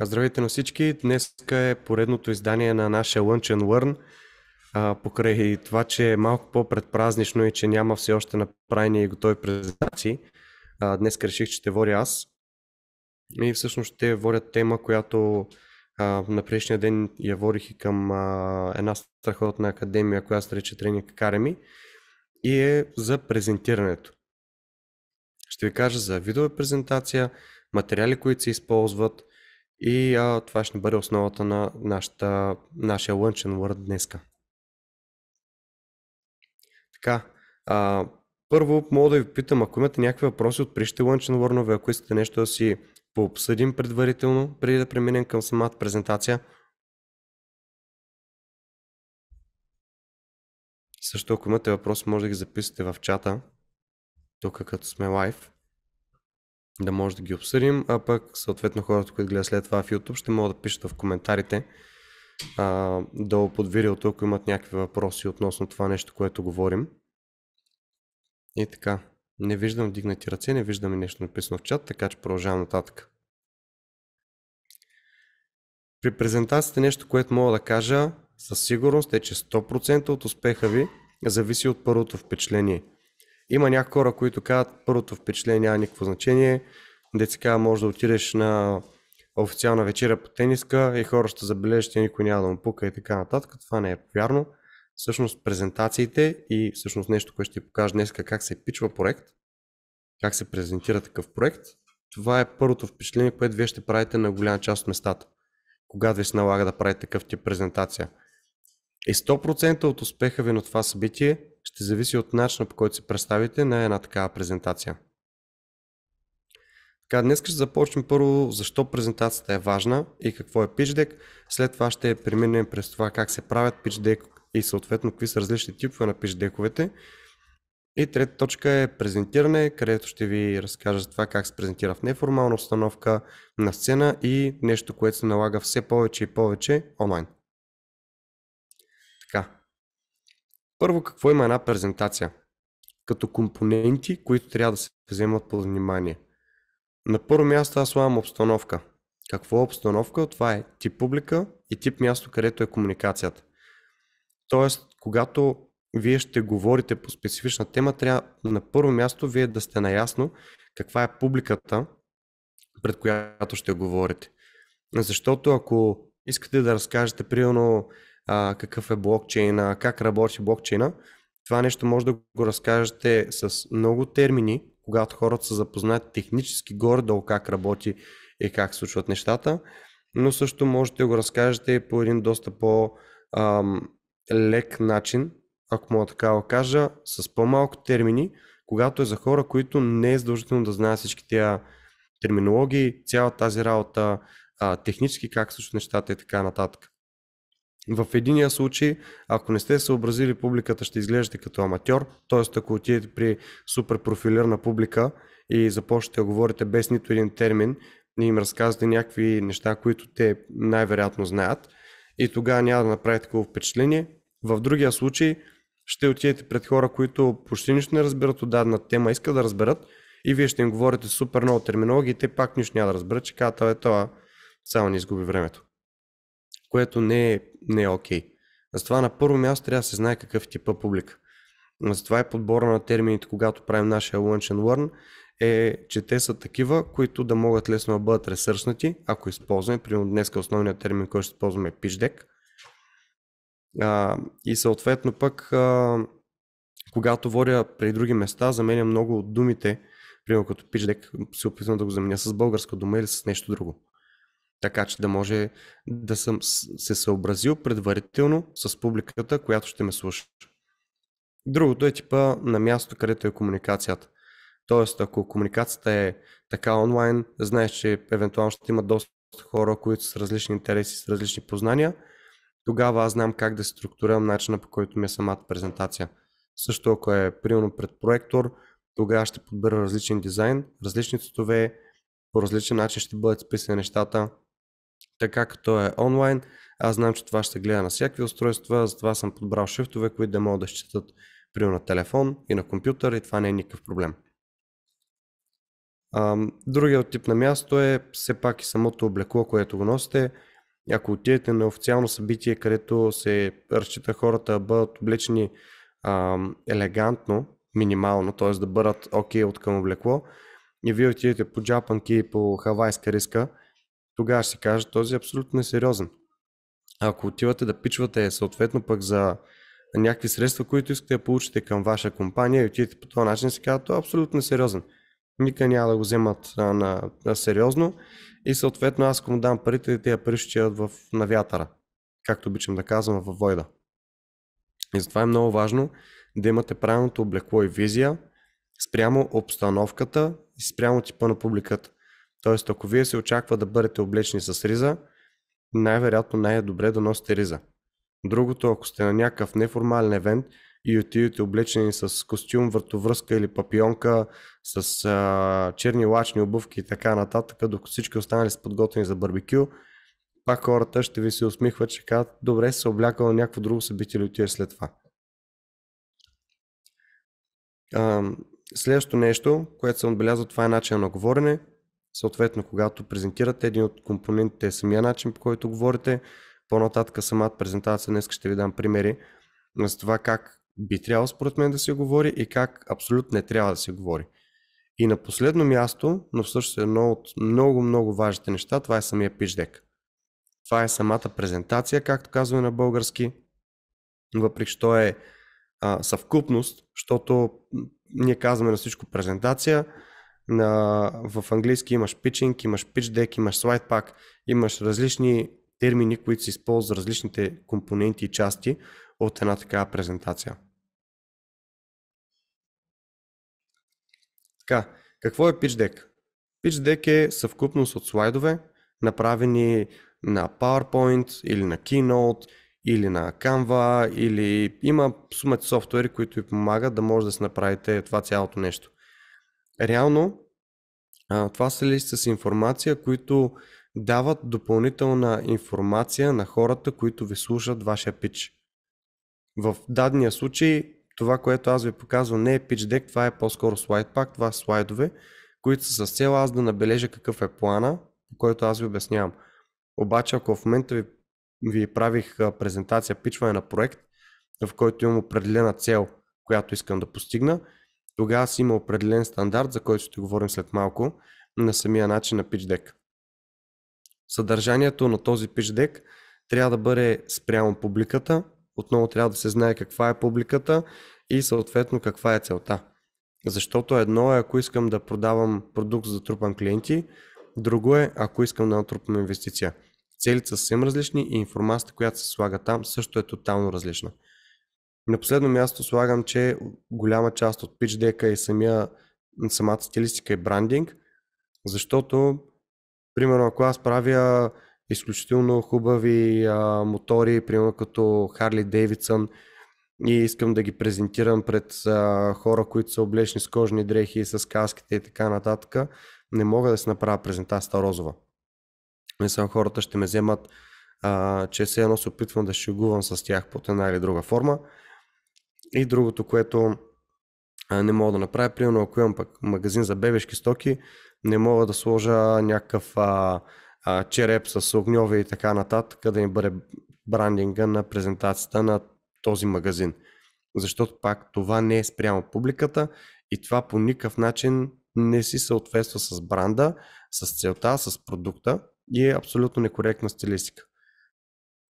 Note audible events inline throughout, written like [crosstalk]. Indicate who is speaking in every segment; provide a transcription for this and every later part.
Speaker 1: Здравейте на всички! Днес е поредното издание на нашия Lunch and Learn. А, покрай това, че е малко по-предпразнично и че няма все още направени и готови презентации, а, днес реших, че ще водя аз. И всъщност ще водя тема, която а, на предишния ден я водих и към а, една страхотна академия, която се рече Тренинг Кареми и е за презентирането. Ще ви кажа за видове презентация, материали, които се използват, и а, това ще бъде основата на нашата, нашия Lunch and Word днеска. Така, а, първо мога да ви питам, ако имате някакви въпроси, отприщите Lunch and Word, ако искате нещо да си пообсъдим предварително, преди да преминем към самата презентация. Също ако имате въпроси, може да ги записате в чата, тук като сме лайв да може да ги обсъдим, а пък съответно хората, които гледат след това в YouTube, ще могат да пишат в коментарите а, долу под видеото, ако имат някакви въпроси относно това нещо, което говорим. И така, не виждам дигнати ръце, не виждам и нещо написано в чат, така че продължавам нататък. При презентацията нещо, което мога да кажа със сигурност е, че 100% от успеха ви зависи от първото впечатление – има някои хора, които казват, първото впечатление няма никакво значение. Деца може да отидеш на официална вечеря по тениска и хора ще забележат, че никой няма да му пука и така нататък. Това не е вярно. Всъщност презентациите и всъщност нещо, което ще ти покажа днес как се пичва проект, как се презентира такъв проект, това е първото впечатление, което вие ще правите на голяма част от местата, когато ви се налага да правите такъв тип презентация. И 100% от успеха ви на това събитие ще зависи от начина по който се представите на една такава презентация. Така, днес ще започнем първо защо презентацията е важна и какво е pitch deck. След това ще преминем през това как се правят pitch deck и съответно какви са различни типове на pitch deck-овете. И трета точка е презентиране, където ще ви разкажа за това как се презентира в неформална обстановка, на сцена и нещо, което се налага все повече и повече онлайн. Така, първо, какво има една презентация? Като компоненти, които трябва да се вземат под внимание. На първо място аз слагам обстановка. Какво е обстановка? Това е тип публика и тип място, където е комуникацията. Тоест, когато вие ще говорите по специфична тема, трябва на първо място вие да сте наясно каква е публиката, пред която ще говорите. Защото ако искате да разкажете, примерно, а, какъв е блокчейна, как работи блокчейна. Това нещо може да го разкажете с много термини, когато хората са запознати технически горе-долу как работи и как случват нещата, но също можете да го разкажете по един доста по-лек начин, ако мога така да кажа, с по-малко термини, когато е за хора, които не е задължително да знаят всички тия терминологии, цялата тази работа, технически как случват нещата и така нататък. В единия случай, ако не сте съобразили публиката, ще изглеждате като аматьор, т.е. ако отидете при супер профилирана публика и започнете да говорите без нито един термин, не им разказвате някакви неща, които те най-вероятно знаят и тогава няма да направите такова впечатление. В другия случай ще отидете пред хора, които почти нищо не разбират от дадена тема, искат да разберат и вие ще им говорите супер много терминологии и те пак нищо няма да разберат, че казват, е това, само ни изгуби времето. Което не е не е окей. Okay. Затова на първо място трябва да се знае какъв е публика. Затова е подбора на термините, когато правим нашия Lunch and Learn, е, че те са такива, които да могат лесно да бъдат ресърснати, ако използваме. Примерно днес основният термин, който ще използваме е PitchDeck. А, и съответно пък, а, когато водя при други места, за мен е много от думите, примерно като deck, се опитвам да го заменя с българска дума или с нещо друго така че да може да съм се съобразил предварително с публиката, която ще ме слуша. Другото е типа на място, където е комуникацията. Тоест, ако комуникацията е така онлайн, знаеш, че евентуално ще има доста хора, които са с различни интереси, с различни познания, тогава аз знам как да структурирам начина по който ми е самата презентация. Също ако е примерно пред проектор, тогава ще подбера различен дизайн, различни цветове, по различен начин ще бъдат списани нещата, така като е онлайн, аз знам, че това ще гледа на всякакви устройства, затова съм подбрал шифтове, които да могат да считат примерно на телефон и на компютър и това не е никакъв проблем. Другият тип на място е все пак и самото облекло, което го носите. Ако отидете на официално събитие, където се разчита хората да бъдат облечени елегантно, минимално, т.е. да бъдат окей okay от към облекло, и вие отидете по джапанки и по хавайска риска, тогава ще си кажа, този е абсолютно несериозен. Ако отивате да пичвате съответно пък за някакви средства, които искате да получите към ваша компания и отидете по този начин, си казват, той е абсолютно несериозен. Ника няма да го вземат а, на, на, сериозно и съответно аз му дам парите, те я пари ще в, на вятъра, както обичам да казвам във Войда. И затова е много важно да имате правилното облекло и визия спрямо обстановката и спрямо типа на публиката. Тоест, ако вие се очаква да бъдете облечени с риза, най-вероятно най-добре да носите риза. Другото, ако сте на някакъв неформален евент и отидете облечени с костюм, въртовръзка или папионка, с а, черни лачни обувки и така нататък, докато всички останали са подготвени за барбекю, пак хората ще ви се усмихват, ще кажат, добре, се облякал на някакво друго събитие или отидеш след това. А, следващото нещо, което съм отбелязал, това е начин на говорене. Съответно, когато презентирате един от компонентите е самия начин, по който говорите, по-нататък самата презентация, днес ще ви дам примери за това как би трябвало според мен да се говори и как абсолютно не трябва да се говори. И на последно място, но всъщност е едно от много-много важните неща, това е самия пичдек. Това е самата презентация, както казваме на български, въпреки що е а, съвкупност, защото ние казваме на всичко презентация, на, в английски имаш pitching, имаш pitch deck, имаш slide pack, имаш различни термини, които се използват за различните компоненти и части от една такава презентация. Така, какво е pitch deck? Pitch deck е съвкупност от слайдове, направени на PowerPoint или на Keynote или на Canva или има сумет софтуери, които ви помагат да може да се направите това цялото нещо реално а, това са листа с информация, които дават допълнителна информация на хората, които ви слушат вашия пич. В дадния случай това, което аз ви показвам не е pitch deck, това е по-скоро слайд пак, това са слайдове, които са с цел аз да набележа какъв е плана, по който аз ви обяснявам. Обаче, ако в момента ви, ви правих презентация, пичване на проект, в който имам определена цел, която искам да постигна, тогава си има определен стандарт, за който ще говорим след малко, на самия начин на pitch deck. Съдържанието на този pitch deck трябва да бъде спрямо публиката, отново трябва да се знае каква е публиката и съответно каква е целта. Защото едно е ако искам да продавам продукт за трупан трупам клиенти, друго е ако искам да натрупам инвестиция. Целите са съвсем различни и информацията, която се слага там също е тотално различна. На последно място слагам, че голяма част от pitch deck е самия, самата стилистика и е брандинг, защото, примерно, ако аз правя изключително хубави а, мотори, примерно като Харли Дейвидсън, и искам да ги презентирам пред а, хора, които са облечени с кожни дрехи, с каските и така нататък, не мога да си направя презентацията розова. Мисля, хората ще ме вземат, а, че все едно се опитвам да шегувам с тях под една или друга форма. И другото, което не мога да направя, примерно ако имам пък магазин за бебешки стоки, не мога да сложа някакъв а, а, череп с огньове и така нататък, да им бъде брандинга на презентацията на този магазин. Защото пак това не е спрямо публиката и това по никакъв начин не си съответства с бранда, с целта, с продукта и е абсолютно некоректна стилистика.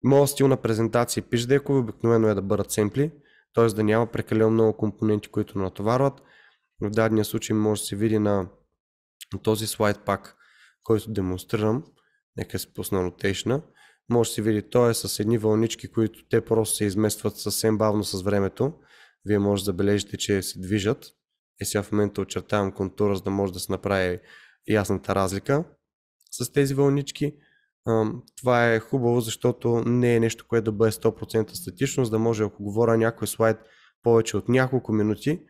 Speaker 1: Моят стил на презентации ако обикновено е да бъдат семпли, т.е. да няма прекалено много компоненти, които натоварват. В дадения случай може да се види на този слайд пак, който демонстрирам. Нека се пусна ротейшна. Може да се види, той е с едни вълнички, които те просто се изместват съвсем бавно с времето. Вие може да забележите, че се движат. Е сега в момента очертавам контура, за да може да се направи ясната разлика с тези вълнички. Това е хубаво, защото не е нещо, което да бъде 100% статично, за да може, ако говоря някой слайд повече от няколко минути,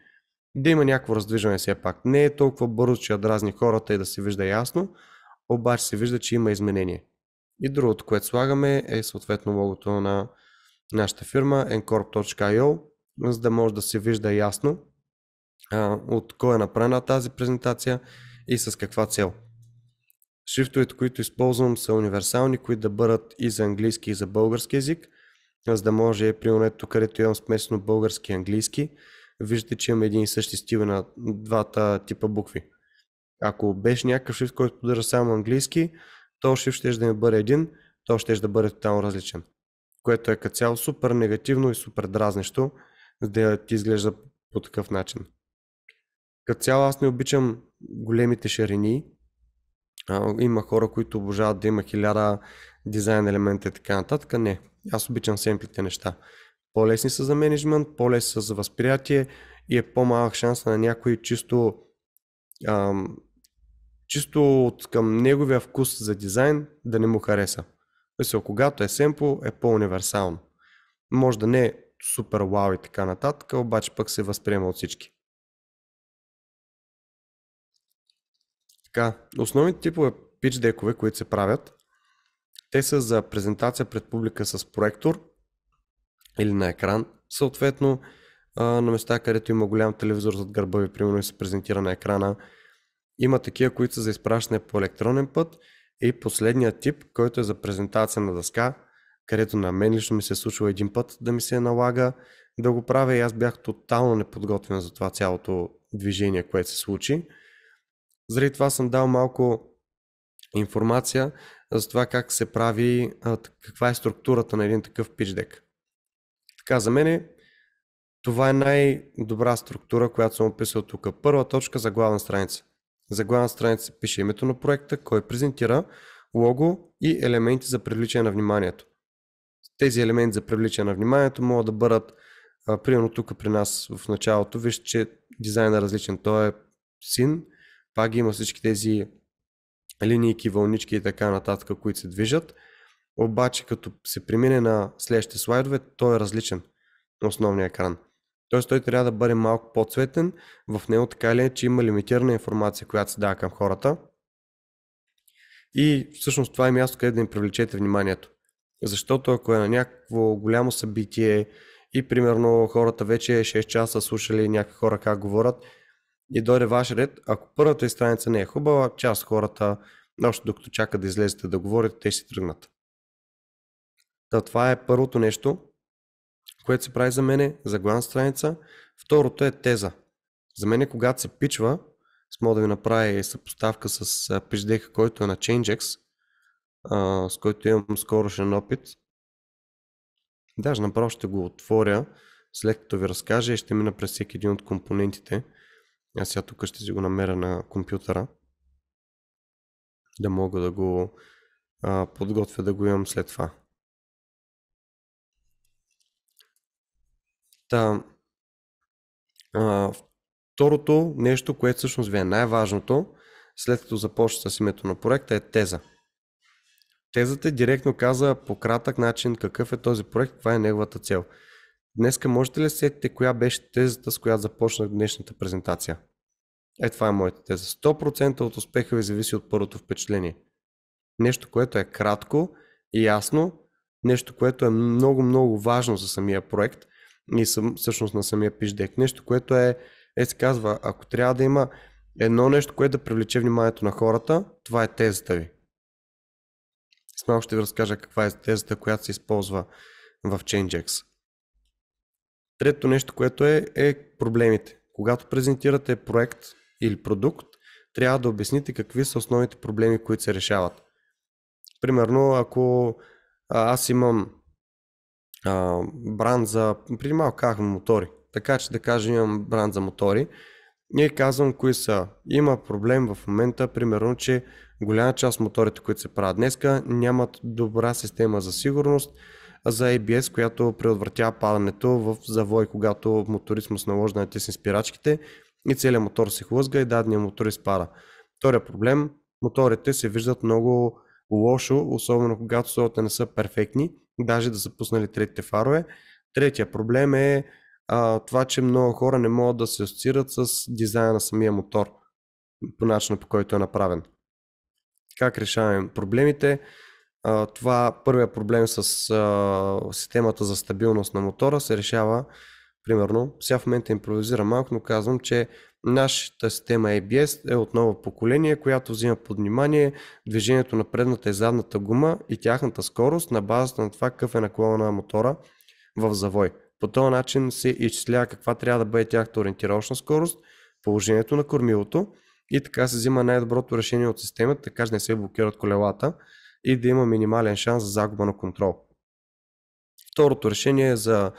Speaker 1: да има някакво раздвижване все пак. Не е толкова бързо, че я дразни хората и да се вижда ясно, обаче се вижда, че има изменение. И другото, което слагаме е съответно логото на нашата фирма encorp.io, за да може да се вижда ясно а, от кой е направена тази презентация и с каква цел шрифтовете, които използвам са универсални, които да бъдат и за английски и за български язик, за да може, примерно тук, където имам смесено български и английски, виждате, че имам един и същи стил на двата типа букви. Ако беше някакъв шрифт, който поддържа само английски, то шрифт ще да не бъде един, то ще да бъде тотално различен. Което е като цяло супер негативно и супер дразнещо, за да ти изглежда по такъв начин. Като цяло аз не обичам големите ширини, а, има хора, които обожават да има хиляда дизайн елемента и така нататък. Не, аз обичам семплите неща. По-лесни са за менеджмент, по-лесни са за възприятие и е по-малък шанс на някой чисто, ам, чисто от към неговия вкус за дизайн да не му хареса. Мисля, когато е семпл, е по-универсално. Може да не е супер вау и така нататък, обаче пък се възприема от всички. Така, основните типове пич декове, които се правят, те са за презентация пред публика с проектор или на екран, съответно на места, където има голям телевизор зад гърба ви, примерно и се презентира на екрана. Има такива, които са за изпращане по електронен път и последният тип, който е за презентация на дъска, където на мен лично ми се е случило един път да ми се е налага да го правя и аз бях тотално неподготвен за това цялото движение, което се случи. Заради това съм дал малко информация за това как се прави, каква е структурата на един такъв пичдек. Така, за мен е, това е най-добра структура, която съм описал тук. Първа точка за главна страница. За главна страница пише името на проекта, кой презентира, лого и елементи за привличане на вниманието. Тези елементи за привличане на вниманието могат да бъдат, примерно тук при нас в началото, вижте, че дизайн е различен. Той е син, пак има всички тези линии, вълнички и така нататък, които се движат. Обаче като се премине на следващите слайдове, той е различен на основния екран. Тоест той трябва да бъде малко по-цветен. В него така ли е, че има лимитирана информация, която се дава към хората. И всъщност това е място, къде да им привлечете вниманието. Защото ако е на някакво голямо събитие и примерно хората вече 6 часа слушали някакви хора как говорят, и дойде ваш ред, ако първата и страница не е хубава, част хората, още докато чакат да излезете да говорите, те си тръгнат. Та това е първото нещо, което се прави за мен, за главна страница. Второто е теза. За мен, когато се пичва, с мога да ви направя съпоставка с пичдека, който е на ChangeX, с който имам скорошен опит. Даже направо ще го отворя, след като ви разкажа и ще мина през всеки един от компонентите. Аз сега тук ще си го намеря на компютъра, да мога да го а, подготвя да го имам след това. Та, а, второто нещо, което всъщност ви е най-важното, след като започна с името на проекта, е теза. Тезата директно каза по кратък начин какъв е този проект, каква е неговата цел. Днеска можете ли сетите коя беше тезата, с която започнах днешната презентация? Е, това е моята теза. 100% от успеха ви зависи от първото впечатление. Нещо, което е кратко и ясно, нещо, което е много, много важно за самия проект и съм, всъщност на самия пиждек. Нещо, което е, е се казва, ако трябва да има едно нещо, което да привлече вниманието на хората, това е тезата ви. С малко ще ви разкажа каква е тезата, която се използва в ChangeX. Трето нещо, което е, е проблемите. Когато презентирате проект или продукт, трябва да обясните какви са основните проблеми, които се решават. Примерно, ако аз имам а, бранд за, преди малко казахме мотори, така че да кажа имам бранд за мотори, ние казвам кои са. Има проблем в момента, примерно, че голяма част от моторите, които се правят днеска, нямат добра система за сигурност, за ABS, която предотвратява падането в завой, когато моторист му с наложи да спирачките и целият мотор се хлъзга и дадния мотор изпара. Втория проблем, моторите се виждат много лошо, особено когато солите не са перфектни, даже да са пуснали третите фарове. Третия проблем е а, това, че много хора не могат да се асоциират с дизайна на самия мотор по начина по който е направен. Как решаваме проблемите? а, това първия проблем с а, системата за стабилност на мотора се решава примерно, сега в момента импровизирам малко, но казвам, че нашата система ABS е от ново поколение, която взима под внимание движението на предната и задната гума и тяхната скорост на базата на това какъв е наклона на мотора в завой. По този начин се изчислява каква трябва да бъде тяхната ориентировъчна скорост, положението на кормилото и така се взима най-доброто решение от системата, така че не се блокират колелата и да има минимален шанс за загуба на контрол. Второто решение е за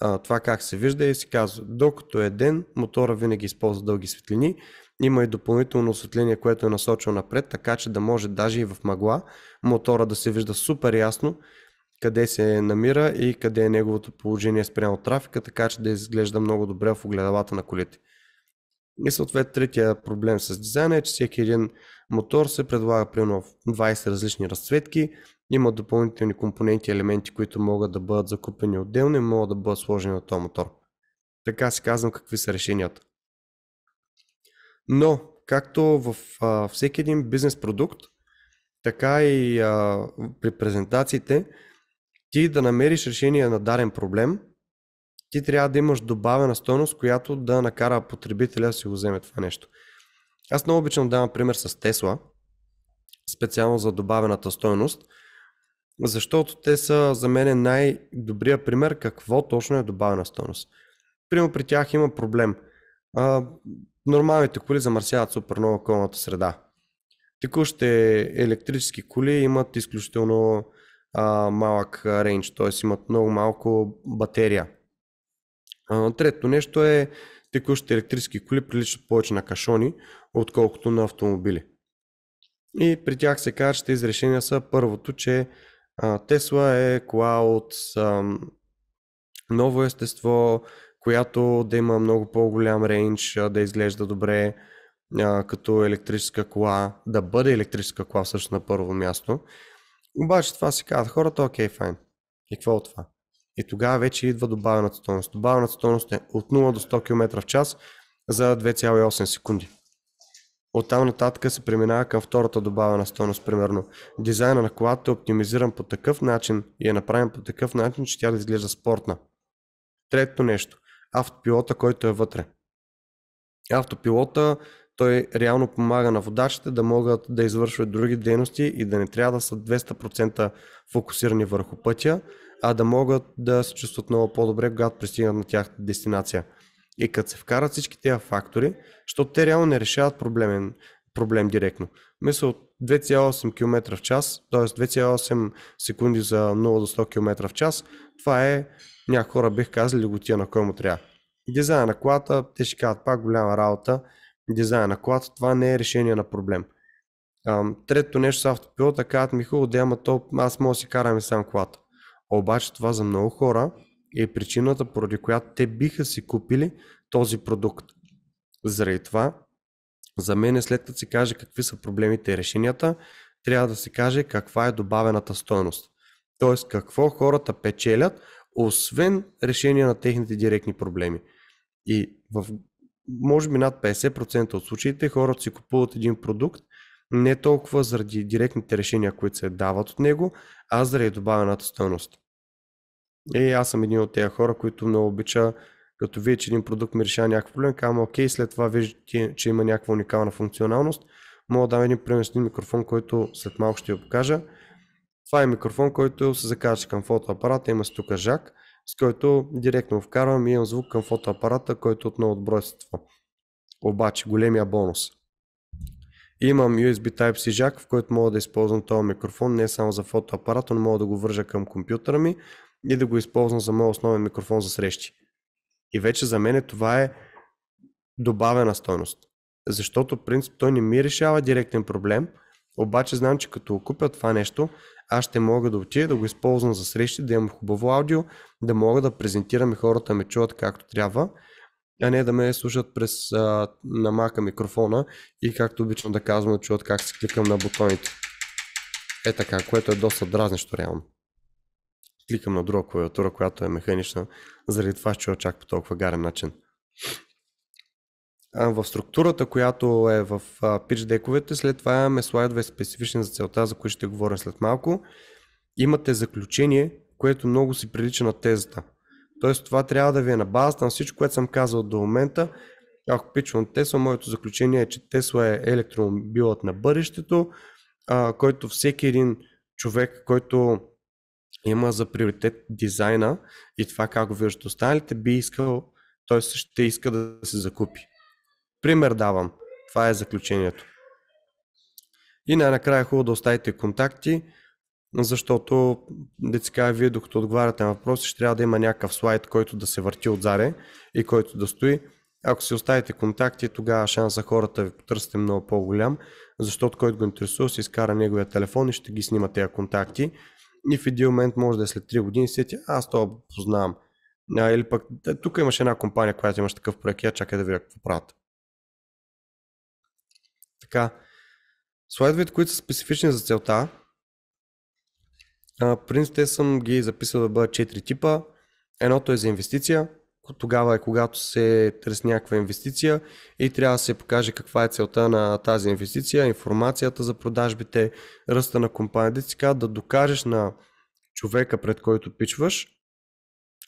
Speaker 1: а, това как се вижда и се казва, докато е ден, мотора винаги използва дълги светлини, има и допълнително осветление, което е насочено напред, така че да може даже и в мъгла мотора да се вижда супер ясно къде се намира и къде е неговото положение спрямо трафика, така че да изглежда много добре в огледалата на колите. И съответно третия проблем с дизайна е, че всеки един мотор се предлага примерно в 20 различни разцветки, има допълнителни компоненти, елементи, които могат да бъдат закупени отделно и могат да бъдат сложени на този мотор. Така си казвам какви са решенията. Но, както в а, всеки един бизнес продукт, така и а, при презентациите, ти да намериш решение на дарен проблем – ти трябва да имаш добавена стойност, която да накара потребителя да си го вземе това нещо. Аз много обичам да давам пример с Тесла, специално за добавената стойност, защото те са за мен най-добрия пример какво точно е добавена стойност. Примерно при тях има проблем. А, нормалните коли замърсяват супер много околната среда. Текущите електрически коли имат изключително а, малък рейндж, т.е. имат много малко батерия Трето нещо е текущите електрически коли приличат повече на кашони, отколкото на автомобили. И при тях се казва, че тези решения са първото, че Тесла е кола от ам, ново естество, която да има много по-голям рейндж, да изглежда добре а, като електрическа кола, да бъде електрическа кола всъщност на първо място. Обаче това си казват хората, окей, файн. И какво от това? И тогава вече идва добавената стойност. Добавената стойност е от 0 до 100 км в час за 2,8 секунди. От там нататък се преминава към втората добавена стойност, примерно. Дизайна на колата е оптимизиран по такъв начин и е направен по такъв начин, че тя да изглежда спортна. Трето нещо. Автопилота, който е вътре. Автопилота, той реално помага на водачите да могат да извършват други дейности и да не трябва да са 200% фокусирани върху пътя, а да могат да се чувстват много по-добре, когато пристигнат на тяхната дестинация. И като се вкарат всички тези фактори, защото те реално не решават проблемен, проблем директно. Мисля от 2,8 км в час, т.е. 2,8 секунди за 0 до 100 км в час, това е, някои хора бих казали, готия на кой му трябва. Дизайна на колата, те ще казват пак голяма работа, дизайна на колата, това не е решение на проблем. Третото нещо с автопилота, казват ми хубаво да има то, аз мога да си карам и сам колата. Обаче това за много хора е причината, поради която те биха си купили този продукт. Заради това, за мен е след като се каже какви са проблемите и решенията, трябва да се каже каква е добавената стоеност. Тоест какво хората печелят, освен решение на техните директни проблеми. И в може би над 50% от случаите хората си купуват един продукт, не толкова заради директните решения, които се дават от него, а заради добавената стойност. И е, аз съм един от тези хора, които много обича, като вие, че един продукт ми решава някакъв проблем, казвам, окей, след това виждате, че има някаква уникална функционалност. Мога да дам един пример с един микрофон, който след малко ще ви покажа. Това е микрофон, който се закача към фотоапарата, има стука жак, с който директно вкарвам и имам звук към фотоапарата, който отново от бройство. Обаче големия бонус – Имам USB Type-C жак, в който мога да използвам този микрофон не само за фотоапарат, но мога да го вържа към компютъра ми и да го използвам за моят основен микрофон за срещи. И вече за мен това е добавена стойност. Защото принцип той не ми решава директен проблем, обаче знам, че като купя това нещо, аз ще мога да отида да го използвам за срещи, да имам хубаво аудио, да мога да презентирам и хората ме чуват както трябва а не да ме слушат през а, на мака микрофона и както обичам да казвам, чуват как се кликам на бутоните. Е така, което е доста дразнещо реално. Кликам на друга клавиатура, която е механична, заради това ще чак по толкова гарен начин. А в структурата, която е в пич дековете, след това имаме слайдове специфични за целта, за които ще говоря след малко. Имате заключение, което много си прилича на тезата. Тоест това трябва да ви е на базата на всичко, което съм казал до момента. Ако пичвам Тесла, моето заключение е, че Тесла е електромобилът на бъдещето, а, който всеки един човек, който има за приоритет дизайна и това как го виждат останалите, би искал, т.е. ще иска да се закупи. Пример давам. Това е заключението. И най-накрая е хубаво да оставите контакти защото, деца, вие докато отговаряте на въпроси, ще трябва да има някакъв слайд, който да се върти отзаре и който да стои. Ако си оставите контакти, тогава шанс за хората ви потърсите много по-голям, защото който го интересува, се изкара неговия телефон и ще ги снима тези контакти. И в един момент може да е след 3 години сети, аз това познавам. А, или пък, да, тук имаше една компания, която имаше такъв проект, я чакай да видя какво правят. Така, слайдовете, които са специфични за целта, а, те съм ги записал да бъдат 4 типа. Едното е за инвестиция. Тогава е когато се търси някаква инвестиция и трябва да се покаже каква е целта на тази инвестиция, информацията за продажбите, ръста на компанията, да докажеш на човека, пред който пичваш,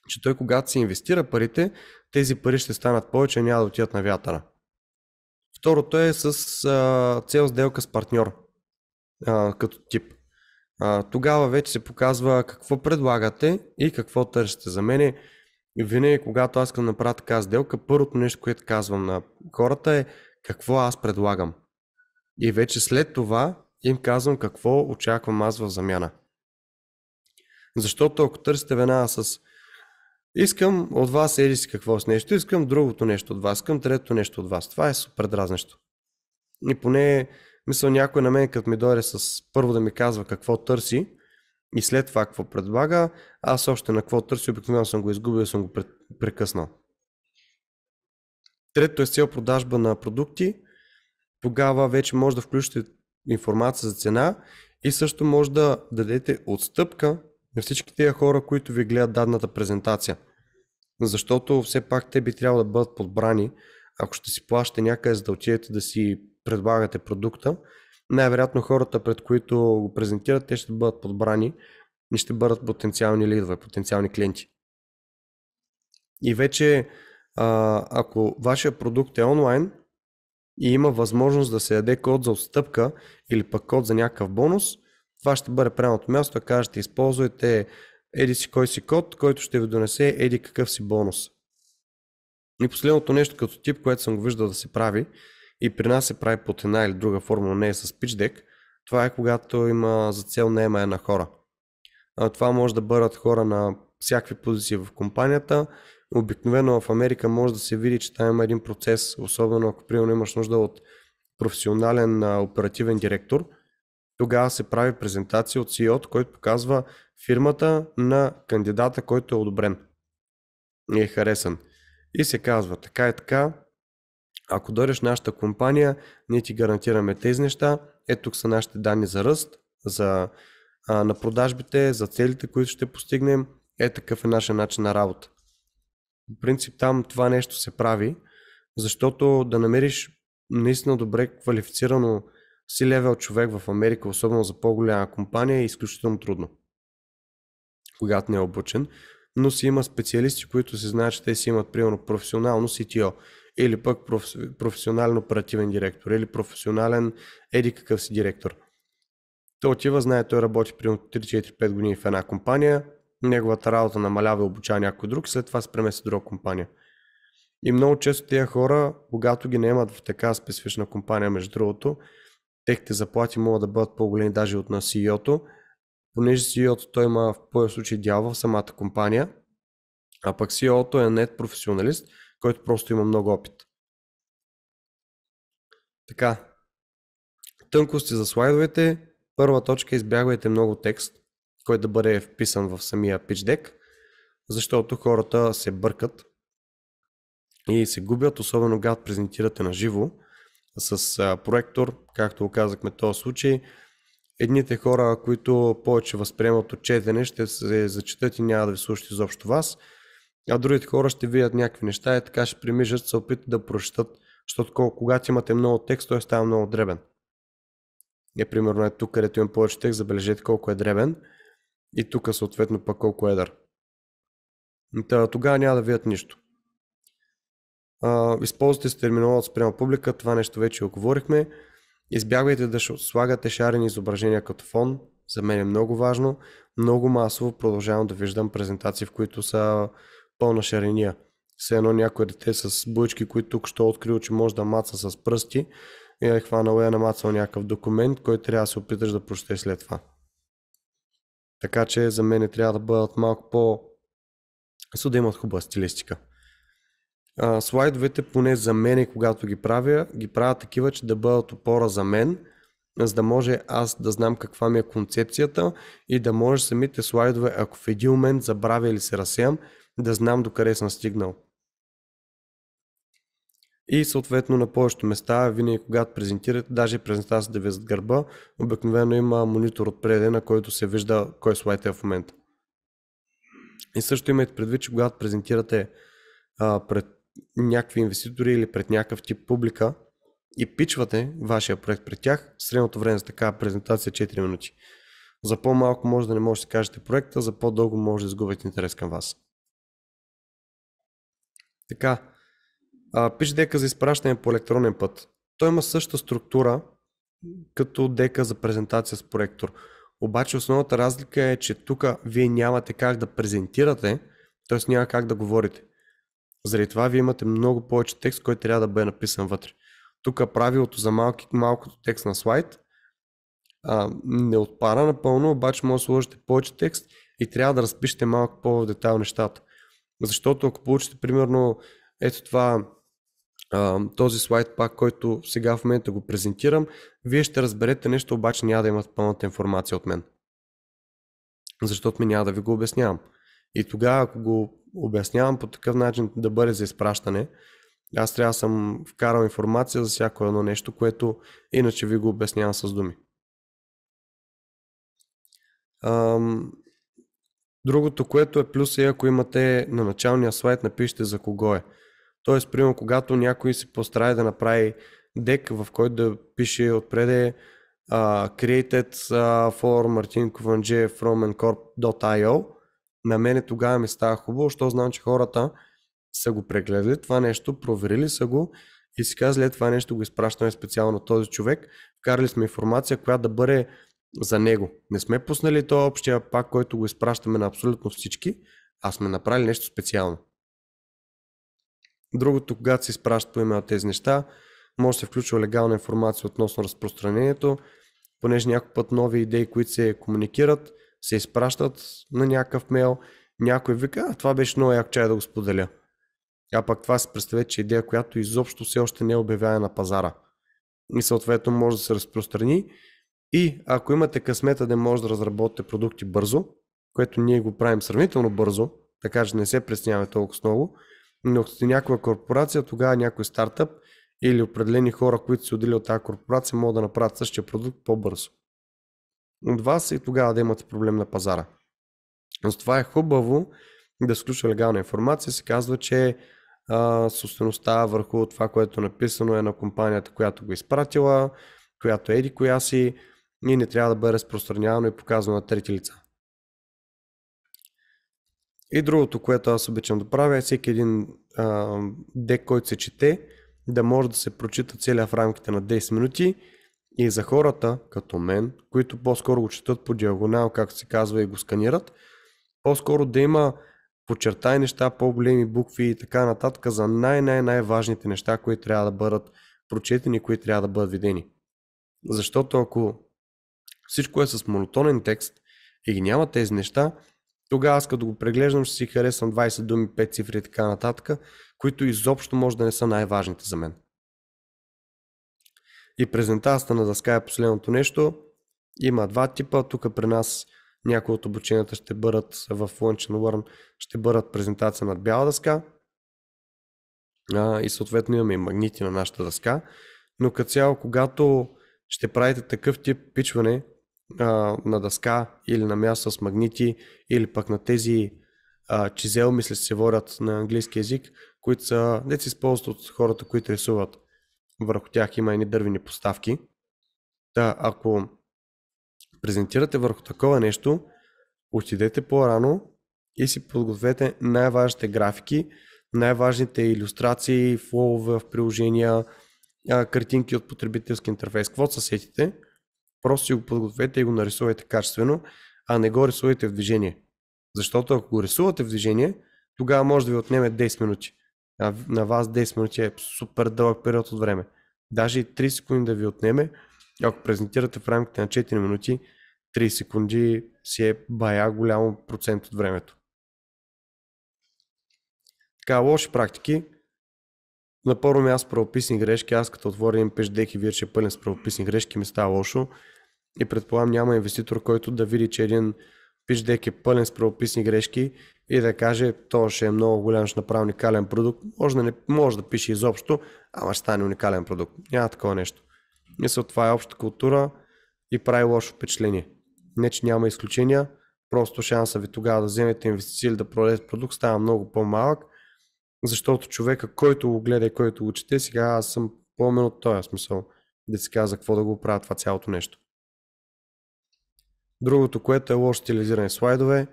Speaker 1: че той когато си инвестира парите, тези пари ще станат повече, и няма да отидат на вятъра. Второто е с а, цел сделка с партньор а, като тип а, тогава вече се показва какво предлагате и какво търсите. За мен винаги, когато аз искам да направя така сделка, първото нещо, което казвам на хората е какво аз предлагам. И вече след това им казвам какво очаквам аз в замяна. Защото ако търсите веднага с искам от вас еди си какво с нещо, искам другото нещо от вас, искам трето нещо от вас. Това е супер дразнещо. И поне мисля, някой на мен, като ми дойде с първо да ми казва какво търси и след това какво предлага, аз още на какво търси, обикновено съм го изгубил и съм го прекъснал. Трето е с цел продажба на продукти. Тогава вече може да включите информация за цена и също може да дадете отстъпка на всички тези хора, които ви гледат дадната презентация. Защото все пак те би трябвало да бъдат подбрани, ако ще си плащате някъде, за да отидете да си предлагате продукта, най-вероятно хората, пред които го презентират, те ще бъдат подбрани и ще бъдат потенциални лидове, потенциални клиенти. И вече, ако вашия продукт е онлайн и има възможност да се яде код за отстъпка или пък код за някакъв бонус, това ще бъде прямото място да кажете, използвайте еди си кой си код, който ще ви донесе еди какъв си бонус. И последното нещо като тип, което съм го виждал да се прави, и при нас се прави под една или друга форма, не е с pitch deck, това е когато има за цел наемане е една хора. А, това може да бъдат хора на всякакви позиции в компанията. Обикновено в Америка може да се види, че там има един процес, особено ако примерно имаш нужда от професионален а, оперативен директор, тогава се прави презентация от CEO, който показва фирмата на кандидата, който е одобрен и е харесан. И се казва така и така, ако дойдеш в нашата компания, ние ти гарантираме тези неща. Ето тук са нашите данни за ръст, за, а, на продажбите, за целите, които ще постигнем. Е такъв е нашия начин на работа. В принцип там това нещо се прави, защото да намериш наистина добре квалифицирано си левел човек в Америка, особено за по-голяма компания, е изключително трудно, когато не е обучен. Но си има специалисти, които се знаят, че те си имат примерно професионално CTO или пък професионален оперативен директор, или професионален еди какъв си директор. Той отива, знае, той работи примерно 3-4-5 години в една компания, неговата работа намалява и обучава някой друг, след това се премести в друга компания. И много често тези хора, когато ги наемат в така специфична компания, между другото, техните заплати могат да бъдат по-големи даже от на CEO-то, понеже CEO-то той има в по случай дял в самата компания, а пък CEO-то е нет професионалист – който просто има много опит. Така. Тънкости за слайдовете. Първа точка избягвайте много текст, който да бъде вписан в самия pitch deck, защото хората се бъркат и се губят, особено когато презентирате на живо с проектор, както казахме в този случай. Едните хора, които повече възприемат от четене, ще се зачитат и няма да ви слушат изобщо вас а другите хора ще видят някакви неща и така ще примижат, се опитат да прочитат, защото когато имате много текст, той става много дребен. Е, примерно е тук, където имам повече текст, забележете колко е дребен и тук съответно пък колко е дър. тогава няма да видят нищо. А, използвайте с терминологът спрямо публика, това нещо вече оговорихме. Избягвайте да слагате шарени изображения като фон, за мен е много важно. Много масово продължавам да виждам презентации, в които са пълна ширения. Все едно някои дете с бъчки, които тук ще открил, че може да маца с пръсти и е хванал и е намацал някакъв документ, който трябва да се опиташ да прочетеш след това. Така че за мен трябва да бъдат малко по... Со да имат хубава стилистика. А, слайдовете, поне за мен, когато ги правя, ги правя такива, че да бъдат опора за мен, за да може аз да знам каква ми е концепцията и да може самите слайдове, ако в един момент забравя или се разсеям, да знам до къде съм стигнал. И съответно на повечето места, винаги когато презентирате, даже презентацията да ви зад гърба, обикновено има монитор отпреде, на който се вижда кой е слайд е в момента. И също имайте предвид, че когато презентирате а, пред някакви инвеститори или пред някакъв тип публика и пичвате вашия проект пред тях, средното време за такава презентация е 4 минути. За по-малко може да не може да си кажете проекта, за по-дълго може да изгубят интерес към вас. Така, пише дека за изпращане по електронен път. Той има същата структура като дека за презентация с проектор. Обаче основната разлика е, че тук вие нямате как да презентирате, т.е. няма как да говорите. Заради това вие имате много повече текст, който трябва да бъде написан вътре. Тук правилото за малки, малкото текст на слайд а, не отпара напълно, обаче може да сложите повече текст и трябва да разпишете малко по-детайл нещата. Защото ако получите примерно ето това този слайд пак, който сега в момента го презентирам, вие ще разберете нещо, обаче няма да имат пълната информация от мен. Защото ми няма да ви го обяснявам. И тогава, ако го обяснявам по такъв начин да бъде за изпращане, аз трябва да съм вкарал информация за всяко едно нещо, което иначе ви го обяснявам с думи. Другото, което е плюс е, ако имате на началния слайд, напишете за кого е. Тоест, примерно, когато някой се постарае да направи дек, в който да пише отпреде uh, created for Martin Кованджиев from Encorp.io, на мене тогава ми става хубаво, защото знам, че хората са го прегледали това нещо, проверили са го и си казали, е, това нещо го изпращаме специално този човек. Вкарали сме информация, която да бъде за него. Не сме пуснали то общия пак, който го изпращаме на абсолютно всички, а сме направили нещо специално. Другото, когато се изпраща по имейл тези неща, може да се включва легална информация относно разпространението, понеже някой път нови идеи, които се комуникират, се изпращат на някакъв мейл, някой вика, а, това беше много як чай да го споделя. А пък това се представя, че е идея, която изобщо все още не е обявява на пазара. И съответно може да се разпространи и ако имате късмета да може да разработите продукти бързо, което ние го правим сравнително бързо, така че не се пресняваме толкова много, но ако сте някаква корпорация, тогава някой стартъп или определени хора, които се отделят от тази корпорация, могат да направят същия продукт по-бързо. От вас и тогава да имате проблем на пазара. Но това е хубаво да сключва легална информация. Се казва, че а, собствеността върху това, което е написано е на компанията, която го е изпратила, която е еди коя си, ние не трябва да бъде разпространявано и показано на трети лица. И другото, което аз обичам да правя е всеки един а, дек, който се чете, да може да се прочита целия в рамките на 10 минути и за хората, като мен, които по-скоро го четат по диагонал, както се казва, и го сканират, по-скоро да има подчертай неща, по-големи букви и така нататък за най-най-най-важните неща, които трябва да бъдат прочетени, които трябва да бъдат видени. Защото ако всичко е с монотонен текст и ги няма тези неща, тогава аз като го преглеждам ще си харесвам 20 думи, 5 цифри и така нататък, които изобщо може да не са най-важните за мен. И презентацията на дъска е последното нещо. Има два типа. Тук при нас някои от обученията ще бъдат в Lunch and Learn, ще бъдат презентация над бяла дъска. А, и съответно имаме и магнити на нашата дъска. Но като цяло, когато ще правите такъв тип пичване, а, на дъска или на място с магнити или пък на тези а, чизел, мисля, се водят на английски язик, които са, не се използват от хората, които рисуват. Върху тях има едни дървени поставки. Та, ако презентирате върху такова нещо, отидете по-рано и си подгответе най-важните графики, най-важните иллюстрации, флоове в приложения, картинки от потребителски интерфейс, каквото се сетите – Просто си го подгответе и го нарисувайте качествено, а не го рисувайте в движение. Защото ако го рисувате в движение, тогава може да ви отнеме 10 минути. А на вас 10 минути е супер дълъг период от време. Даже и 3 секунди да ви отнеме, ако презентирате в рамките на 4 минути, 3 секунди си е бая голямо процент от времето. Така, лоши практики на първо място правописни грешки. Аз като отворя им пеждек и вие, че е пълен с правописни грешки, ми става лошо. И предполагам няма инвеститор, който да види, че един пиждек е пълен с правописни грешки и да каже, то ще е много голям, ще направи уникален продукт. Може да, не, може да пише изобщо, ама ще стане уникален продукт. Няма такова нещо. Мисля, това е обща култура и прави лошо впечатление. Не, че няма изключения, просто шанса ви тогава да вземете инвестиции или да продадете продукт става много по-малък, защото човека, който го гледа и който го чете, сега аз съм мен от този смисъл. Да си каза какво да го правя това цялото нещо. Другото, което е лошо стилизиране слайдове,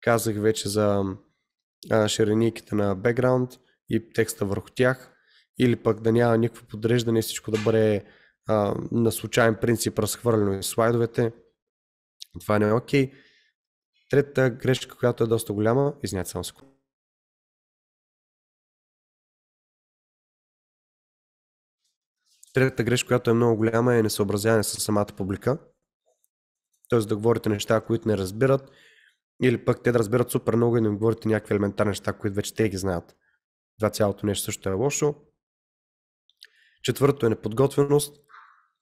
Speaker 1: казах вече за а, шириниките на бекграунд и текста върху тях, или пък да няма никакво подреждане и всичко да бъде а, на случайен принцип разхвърлено и слайдовете. Това не е окей. Okay. Третата грешка, която е доста голяма, извинявайте само секунда, Третата грешка, която е много голяма е несъобразяване с самата публика. Тоест да говорите неща, които не разбират, или пък те да разбират супер много и да им говорите някакви елементарни неща, които вече те ги знаят. Това цялото нещо също е лошо. Четвърто е неподготвеност.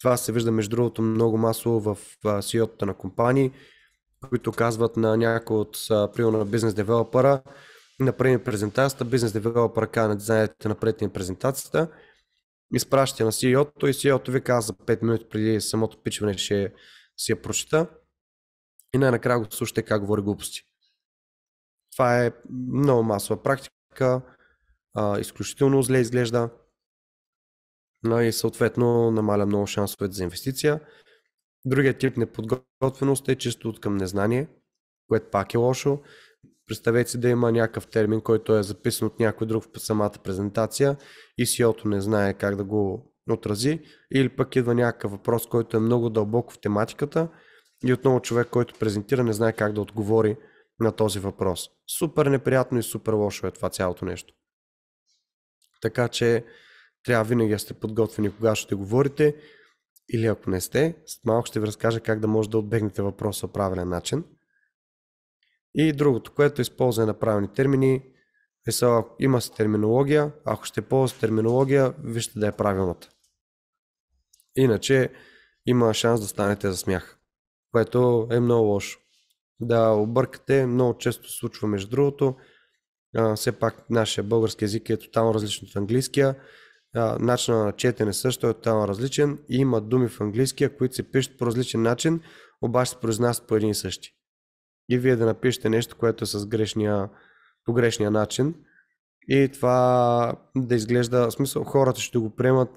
Speaker 1: Това се вижда между другото много масово в ceo на компании, които казват на някой от приема на бизнес девелопера, направи презентацията, бизнес девелопера казва на дизайнерите, направете им презентацията. Изпращате на CEO-то и CEO-то ви каза 5 минути преди самото пичване ще си я прочита, и най-накрая го слушате как говори глупости. Това е много масова практика, а, изключително зле изглежда но и съответно намаля много шансовете за инвестиция. Другият тип неподготвеност е чисто от към незнание, което пак е лошо. Представете си да има някакъв термин, който е записан от някой друг в самата презентация и SEO-то не знае как да го отрази, или пък идва някакъв въпрос, който е много дълбоко в тематиката и отново човек, който презентира, не знае как да отговори на този въпрос. Супер неприятно и супер лошо е това цялото нещо. Така че трябва винаги да сте подготвени, кога ще говорите или ако не сте, малко ще ви разкажа как да може да отбегнете въпроса по правилен начин – и другото, което използване на правилни термини. Мисъл, е има си терминология, ако ще ползвате терминология, вижте да е правилната. Иначе има шанс да станете за смях, което е много лошо. Да объркате, много често случва между другото. А, все пак нашия български язик е тотално различен от английския. начинът на четене също е тотално различен и има думи в английския, които се пишат по различен начин, обаче се произнасят по един и същи и вие да напишете нещо, което е с грешния, по грешния начин и това да изглежда, в смисъл хората ще го приемат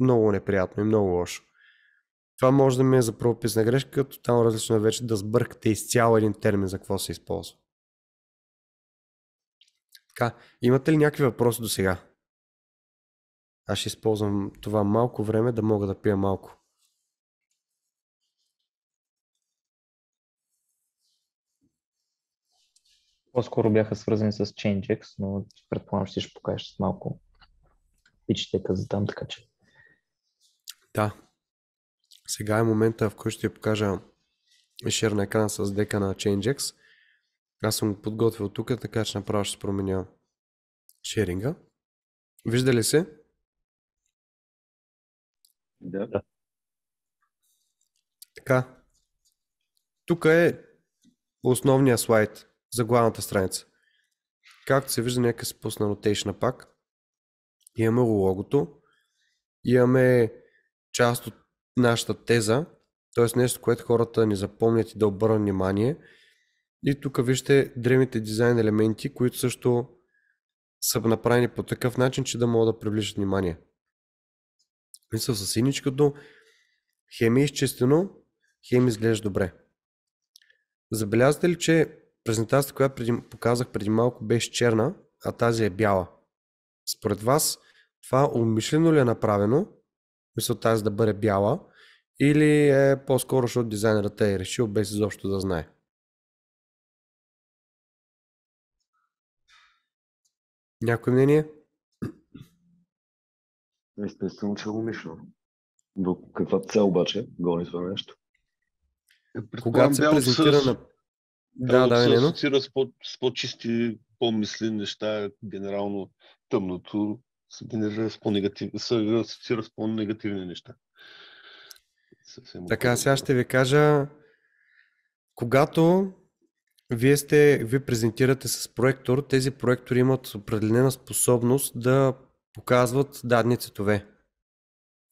Speaker 1: много неприятно и много лошо. Това може да ми е за правописна грешка, като там различно е вече да сбъркате изцяло един термин за какво се използва. Така, имате ли някакви въпроси до сега? Аз ще използвам това малко време да мога да пия малко. По-скоро бяха свързани с ChangeX, но предполагам ще ще покажеш с малко пичите за там, така че. Да. Сега е момента, в който ще покажа шер на екран с дека на ChangeX. Аз съм го подготвил тук, така че направо ще променя шеринга. Вижда ли се? Да. Така. Тук е основния слайд за главната страница. Както се вижда, нека се пусна нотейшна пак. Имаме логото, имаме част от нашата теза, т.е. нещо, което хората ни запомнят и да обърнат внимание. И тук вижте древните дизайн елементи, които също са направени по такъв начин, че да могат да привличат внимание. Мисля, с синичкото, хем е изчистено, хем изглежда добре. Забелязате ли, че презентацията, която преди, показах преди малко, беше черна, а тази е бяла. Според вас, това умишлено ли е направено, мисля тази да бъде бяла, или е по-скоро, защото дизайнерът е решил без изобщо да знае? Някое мнение? Естествено, че е умишлено. До каква цел обаче гони това нещо? Когато се презентира на да, да, се да, асоциира с, по, с по-чисти, по-мисли неща, генерално тъмното се генерира с по се асоциира с по-негативни неща. Съвсем така, сега ще ви кажа, когато вие, сте, ви презентирате с проектор, тези проектори имат определена способност да показват дадни цветове.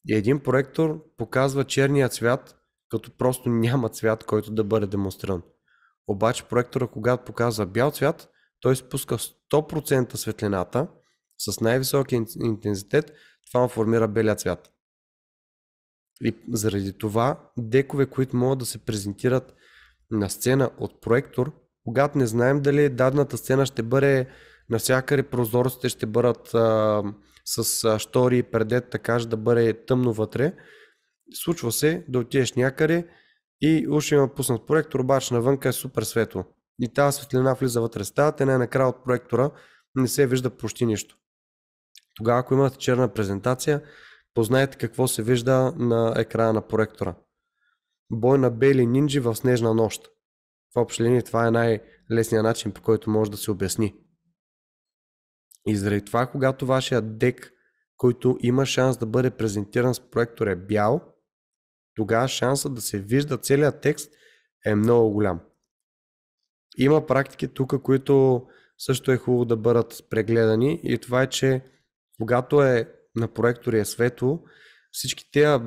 Speaker 1: И един проектор показва черния цвят, като просто няма цвят, който да бъде демонстриран. Обаче проектора, когато показва бял цвят, той спуска 100% светлината с най-висок интензитет, това му формира белия цвят. И заради това декове, които могат да се презентират на сцена от проектор, когато не знаем дали дадната сцена ще бъде навсякъде прозорците ще бъдат а, с а, штори и предет, така да бъде тъмно вътре. Случва се да отидеш някъде, и уж има пуснат проектор, обаче навънка е супер светло. И тази светлина влиза вътре стаята и на е накрая от проектора не се вижда почти нищо. Тогава, ако имате черна презентация, познайте какво се вижда на екрана на проектора. Бой на бели нинджи в снежна нощ. В общи линии това е най-лесният начин, по който може да се обясни. И заради това, когато вашия дек, който има шанс да бъде презентиран с проектор е бял, тогава шансът да се вижда целият текст е много голям. Има практики тук, които също е хубаво да бъдат прегледани и това е, че когато е на проектори е светло, всички тези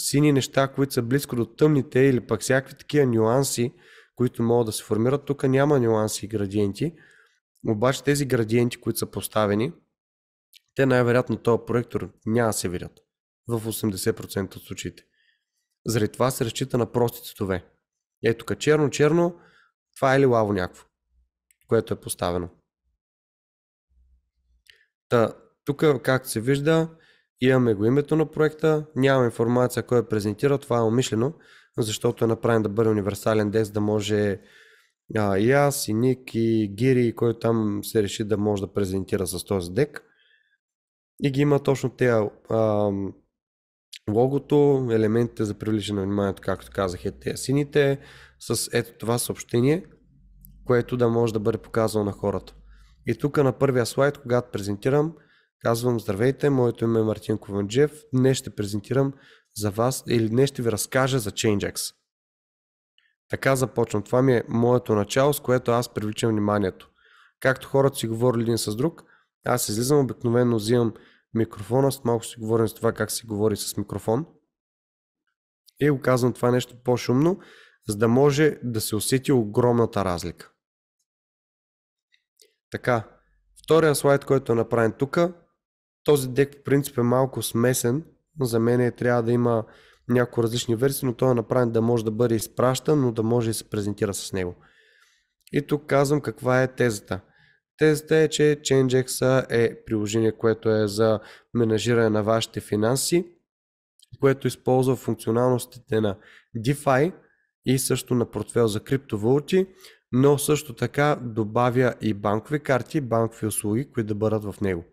Speaker 1: сини неща, които са близко до тъмните или пък всякакви такива нюанси, които могат да се формират, тук няма нюанси и градиенти, обаче тези градиенти, които са поставени, те най-вероятно този проектор няма да се видят в 80% от случаите. Заради това се разчита на прости цветове. Ето тук черно-черно, това е лилаво някакво, което е поставено. Та, тук, както се вижда, имаме го името на проекта, няма информация кой е презентира, това е умишлено, защото е направен да бъде универсален дес, да може а, и аз, и Ник, и Гири, който там се реши да може да презентира с този дек. И ги има точно тези логото, елементите за привличане на вниманието, както казах, е тези сините, с ето това съобщение, което да може да бъде показано на хората. И тук на първия слайд, когато презентирам, казвам здравейте, моето име е Мартин Кованджев, днес ще презентирам за вас или днес ще ви разкажа за ChangeX. Така започвам. Това ми е моето начало, с което аз привличам вниманието. Както хората си говорили един с друг, аз излизам обикновено, взимам микрофона, с малко си говорим с това как се говори с микрофон. И го казвам това нещо по-шумно, за да може да се усети огромната разлика. Така, втория слайд, който е направен тук, този дек по принцип е малко смесен. За мен е, трябва да има някои различни версии, но той е направен да може да бъде изпращан, но да може и се презентира с него. И тук казвам каква е тезата. Тезата е, че ChangeX е приложение, което е за менажиране на вашите финанси, което използва функционалностите на DeFi и също на портфел за криптовалути, но също така добавя и банкови карти, банкови услуги, които да бъдат в него.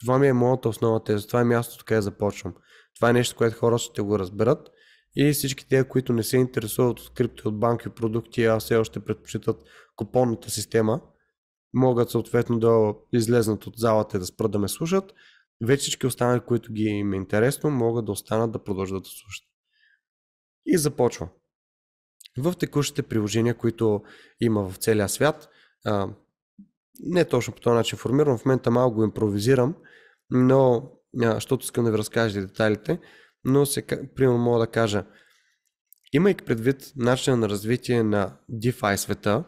Speaker 1: Това ми е моята основна теза, това е мястото, къде започвам. Това е нещо, което хората ще го разберат и всички те, които не се интересуват от крипто, от банки, продукти, а все още предпочитат купонната система – могат съответно да излезнат от залата и да спрат да ме слушат. Вече всички останали, които ги им е интересно, могат да останат да продължат да слушат. И започва. В текущите приложения, които има в целия свят, а, не точно по този начин формирам, в момента малко импровизирам, но, а, защото искам да ви разкажа детайлите, но се, примерно мога да кажа, имайки предвид начина на развитие на DeFi света,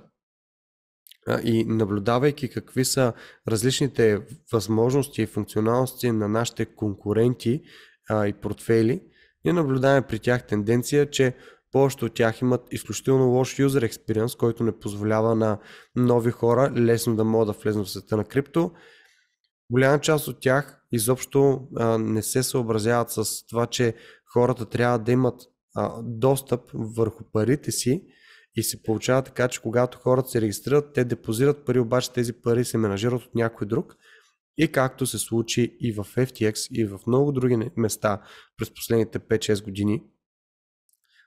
Speaker 1: и наблюдавайки какви са различните възможности и функционалности на нашите конкуренти а, и портфели, ние наблюдаваме при тях тенденция, че повечето от тях имат изключително лош юзер експириенс, който не позволява на нови хора лесно да могат да влезнат в света на крипто. Голяма част от тях изобщо а, не се съобразяват с това, че хората трябва да имат а, достъп върху парите си, и се получава така, че когато хората се регистрират, те депозират пари, обаче тези пари се менажират от някой друг. И както се случи и в FTX, и в много други места през последните 5-6 години,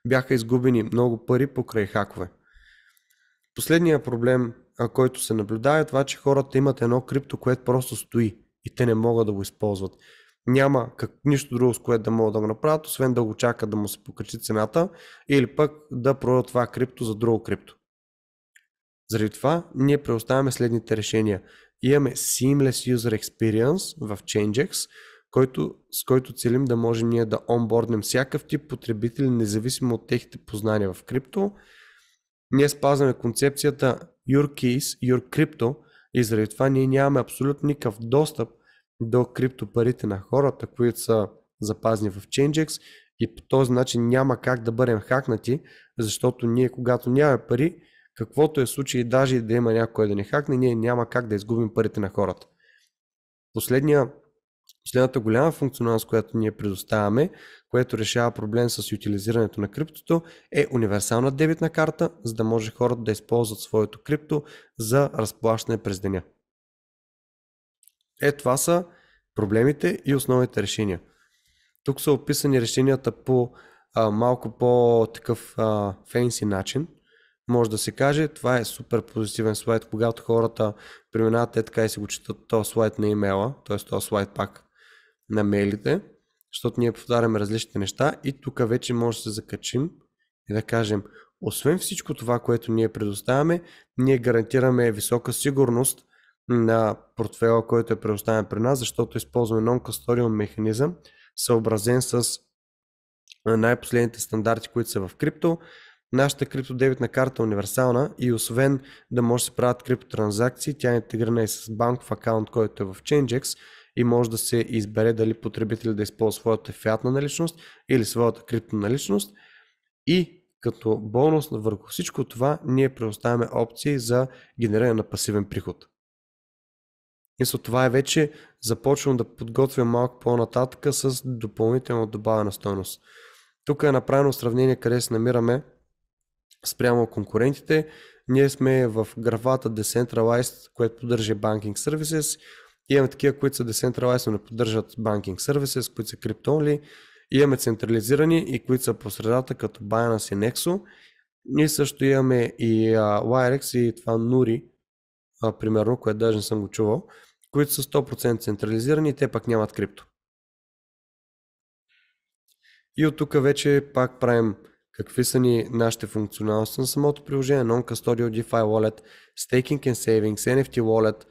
Speaker 1: бяха изгубени много пари покрай хакове. Последният проблем, който се наблюдава е това, че хората имат едно крипто, което просто стои и те не могат да го използват няма как, нищо друго, с което да могат да го направят, освен да го чакат да му се покачи цената или пък да продадат това крипто за друго крипто. Заради това ние предоставяме следните решения. Имаме Seamless User Experience в ChangeX, който, с който целим да можем ние да онборднем всякакъв тип потребители, независимо от техните познания в крипто. Ние спазваме концепцията Your Keys, Your Crypto и заради това ние нямаме абсолютно никакъв достъп до криптопарите на хората, които са запазни в ChangeX и по този начин няма как да бъдем хакнати, защото ние когато нямаме пари, каквото е случай, даже и да има някой да ни хакне, ние няма как да изгубим парите на хората. Последния, последната голяма функционалност, която ние предоставяме, което решава проблем с утилизирането на криптото, е универсална дебитна карта, за да може хората да използват своето крипто за разплащане през деня. Е, това са проблемите и основните решения. Тук са описани решенията по а, малко по-такъв фенси начин. Може да се каже, това е супер позитивен слайд, когато хората преминават е така и си го четат този слайд на имейла, т.е. този слайд пак на мейлите, защото ние повтаряме различни неща и тук вече може да се закачим и да кажем, освен всичко това, което ние предоставяме, ние гарантираме висока сигурност на портфела, който е предоставен при нас, защото използваме non-custodial механизъм, съобразен с най-последните стандарти, които са в крипто. Нашата дебитна карта е универсална и освен да може да се правят криптотранзакции, тя е интегрирана и с банков акаунт, който е в ChangeX и може да се избере дали потребителя да използва своята фиатна наличност или своята криптоналичност. И като бонус върху всичко това, ние предоставяме опции за генериране на пасивен приход. И след това е вече започвам да подготвям малко по-нататъка с допълнително добавена стойност. Тук е направено сравнение къде се намираме спрямо конкурентите. Ние сме в графата Decentralized, което поддържа Banking Services. Имаме такива, които са Decentralized, но не поддържат Banking Services, които са Crypto Only. Имаме централизирани и които са по средата, като Binance и Nexo. Ние също имаме и uh, Wirex и това Nuri, примерно, което даже не съм го чувал които са 100% централизирани и те пак нямат крипто. И от тук вече пак правим какви са ни нашите функционалности на самото приложение, Non-Custodial DeFi Wallet, Staking and Savings, NFT Wallet,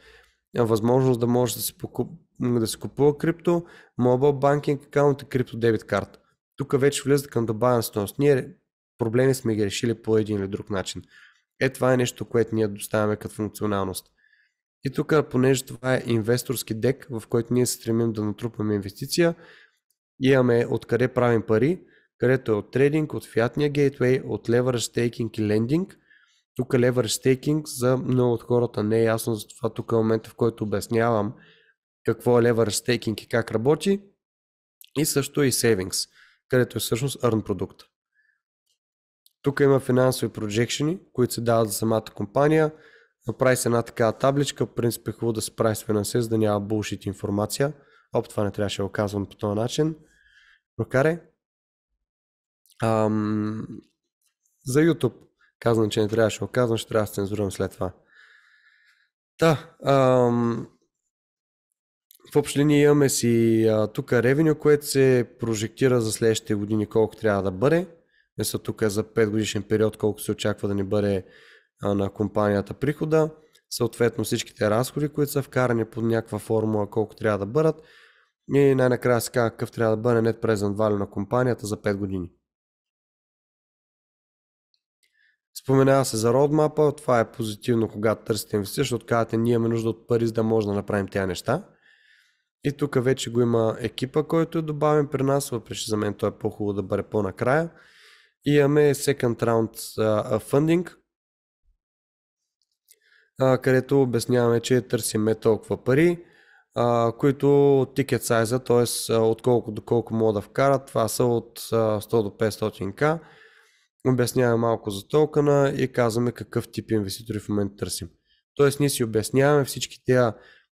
Speaker 1: възможност да може да се, покуп... да купува крипто, Mobile Banking Account и крипто дебит карта. Тук вече влиза към добавена стоеност. Ние проблеми сме ги решили по един или друг начин. Е, това е нещо, което ние доставяме като функционалност. И тук, понеже това е инвесторски дек, в който ние се стремим да натрупаме инвестиция, имаме откъде правим пари, където е от трейдинг, от фиатния гейтвей, от leverage staking и лендинг. Тук leverage staking за много от хората не е ясно, затова тук е момента, в който обяснявам какво е leverage staking и как работи. И също е и savings, където е всъщност earn продукт. Тук има финансови проджекшени, които се дават за самата компания. Направи се една такава табличка, в принцип е хубаво да се прави с финансист, за да няма булшит информация. Оп, това не трябваше да го казвам по този начин. Прокаре. Ам... За YouTube казвам, че не трябваше да го казвам, ще трябва да се цензурам след това. Та, ам... в общи линии имаме си тук ревеню, което се прожектира за следващите години колко трябва да бъде. Не са тук за 5 годишен период, колко се очаква да ни бъде на компанията прихода, съответно всичките разходи, които са вкарани под някаква формула, колко трябва да бъдат и най-накрая си казва какъв трябва да бъде net present value на компанията за 5 години. Споменава се за родмапа, това е позитивно, когато търсите инвестиции, защото казвате, ние имаме нужда от пари, за да може да направим тези неща. И тук вече го има екипа, който е добавен при нас, въпреки за мен той е по-хубаво да бъде по-накрая. И имаме second round funding, където обясняваме, че търсиме толкова пари, които от тикет сайза, т.е. от колко до колко мога да вкарат, това са от 100 до 500к. Обясняваме малко за токена и казваме какъв тип инвеститори в момента търсим. Тоест ние си обясняваме всички тези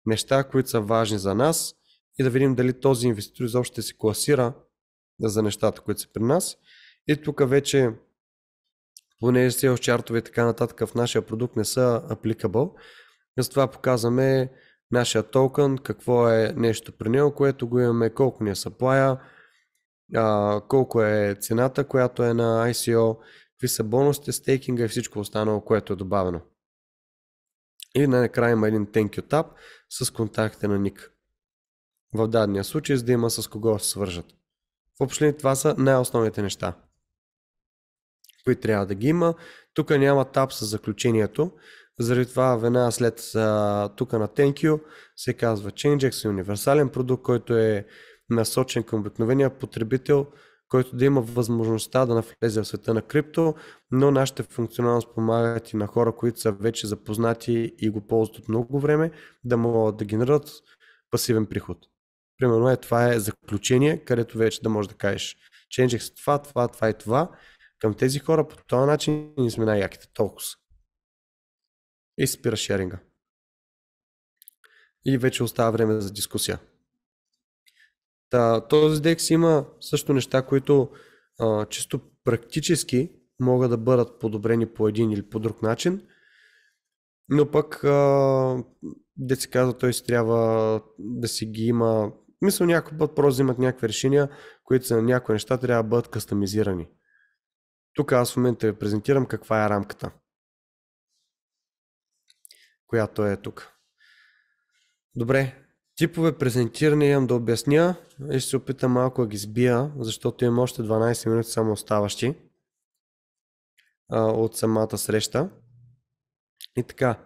Speaker 1: неща, които са важни за нас и да видим дали този инвеститор изобщо ще се класира за нещата, които са при нас. И тук вече понеже sales чартове и така нататък в нашия продукт не са applicable. Затова показваме нашия токен, какво е нещо при него, което го имаме, колко ни е саплая, колко е цената, която е на ICO, какви са бонусите, стейкинга и всичко останало, което е добавено. И накрая има един thank you tab с контактите на ник. В дадения случай, за да има с кого се свържат. Въобще, това са най-основните неща които трябва да ги има. Тук няма таб с заключението, заради това веднага след тук на Thank you се казва ChangeX е универсален продукт, който е насочен към обикновения потребител, който да има възможността да навлезе в света на крипто, но нашите функционалност помагат и на хора, които са вече запознати и го ползват от много време, да могат да генерират пасивен приход. Примерно е това е заключение, където вече да можеш да кажеш ChangeX е това, това, това и това към тези хора по този начин ни сме най-яките. Толкова. И спира шеринга. И вече остава време за дискусия. Та, този декс има също неща, които а, чисто практически могат да бъдат подобрени по един или по друг начин, но пък, де се казва, той си трябва да си ги има. Мисля, някой път просто взимат някакви решения, които за някои неща трябва да бъдат кастомизирани. Тук аз в момента ви презентирам каква е рамката, която е тук. Добре, типове презентиране имам да обясня и ще се опитам малко да ги сбия, защото имам още 12 минути само оставащи а, от самата среща. И така,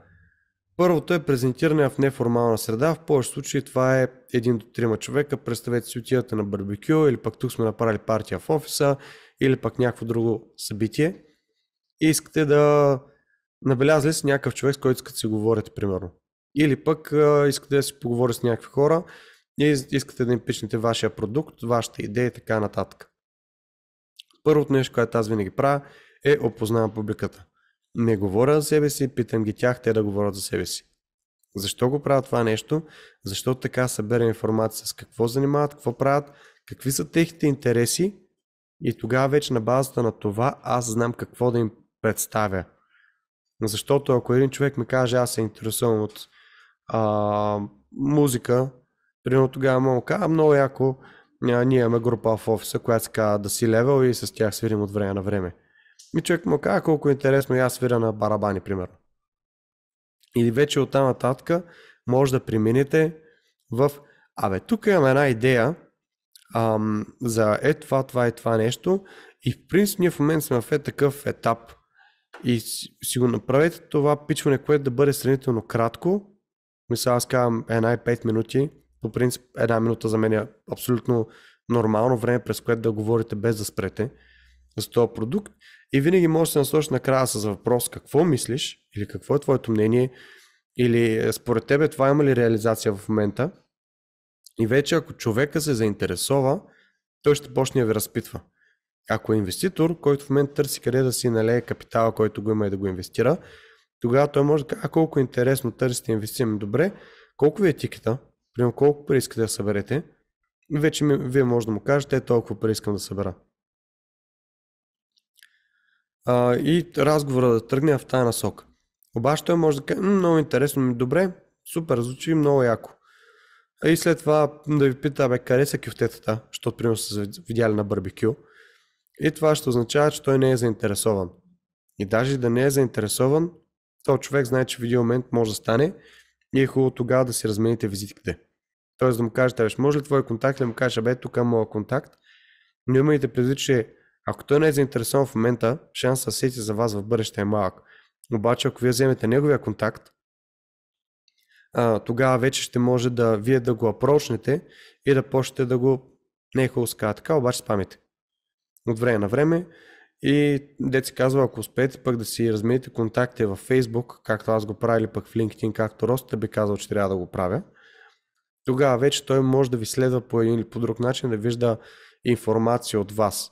Speaker 1: първото е презентиране в неформална среда. В повечето случаи това е един до трима човека. Представете си отидете на барбекю или пък тук сме направили партия в офиса или пък някакво друго събитие и искате да набелязали с някакъв човек, с който искате да си говорите, примерно. Или пък искате да си поговорите с някакви хора и искате да им пичнете вашия продукт, вашата идея и така нататък. Първото нещо, което аз винаги правя, е опознавам публиката. Не говоря за себе си, питам ги тях, те да говорят за себе си. Защо го правя това нещо? Защото така събера информация с какво занимават, какво правят, какви са техните интереси и тогава вече на базата на това аз знам какво да им представя. Защото ако един човек ми каже, аз се интересувам от а, музика, примерно тогава му кажа, много яко, а, ние имаме група в офиса, която се казва да си левел и с тях свирим от време на време. И човек му казва колко е интересно и аз свиря на барабани, примерно. И вече оттам нататък може да преминете в Абе, тук имам една идея, ам, за е това, това и това нещо. И в принцип ние в момента сме в е такъв етап. И си го направете това пичване, което да бъде сравнително кратко. Мисля, аз казвам една и 5 минути. По принцип една минута за мен е абсолютно нормално време, през което да говорите без да спрете за този продукт. И винаги можеш да се насочиш накрая с въпрос какво мислиш или какво е твоето мнение или е, според тебе това има ли реализация в момента и вече ако човека се заинтересова, той ще почне да ви разпитва. Ако е инвеститор, който в момента търси къде да си налее капитала, който го има и да го инвестира, тогава той може да каже, а колко е интересно търсите инвестираме добре, колко ви е тикета, примерно колко пари искате да съберете, и вече ми, вие може да му кажете, е толкова пари искам да събера. А, и разговора да тръгне в тази насока. Обаче той може да каже, много интересно ми, добре, супер, звучи много яко. И след това да ви пита, къде са кюфтетата, защото примерно са видяли на барбекю. И това ще означава, че той не е заинтересован. И даже да не е заинтересован, то човек знае, че в един момент може да стане и е хубаво тогава да си размените визитките. Тоест да му кажете, може ли твой контакт, да му кажеш, бе, тук е моят контакт. Но имайте предвид, че ако той не е заинтересован в момента, шансът да сети за вас в бъдеще е малък. Обаче, ако вие вземете неговия контакт, а, тогава вече ще може да вие да го опрочнете и да почнете да го не е така обаче спамите. От време на време и си казва, ако успеете пък да си размените контакти във Facebook, както аз го правя, или пък в LinkedIn, както Роста би казал, че трябва да го правя, тогава вече той може да ви следва по един или по друг начин, да вижда информация от вас.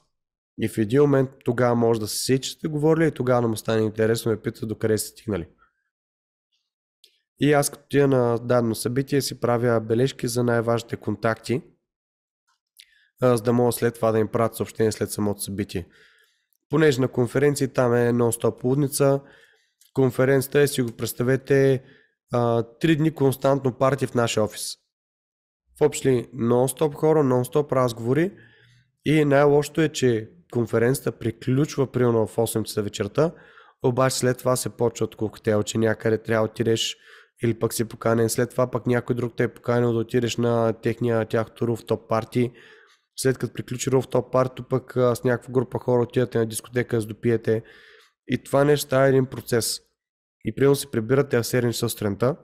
Speaker 1: И в един момент тогава може да се сте говорили и тогава му стане интересно и пита докъде сте стигнали. И аз като тия на дадено събитие си правя бележки за най-важните контакти, за да мога след това да им правят съобщение след самото събитие. Понеже на конференции там е нон-стоп лудница, конференцията е, си го представете, три дни константно парти в нашия офис. В общи нон-стоп хора, нон-стоп разговори и най-лошото е, че конференцията приключва примерно в 8 часа вечерта, обаче след това се почва от коктейл, че някъде трябва да отидеш или пък си поканен след това, пък някой друг те е поканил да отидеш на техния тяхто топ парти. След като приключи топ парти, пък с някаква група хора отидете на дискотека да допиете. И това нещо става един процес. И примерно се прибирате в седмица часа сутринта.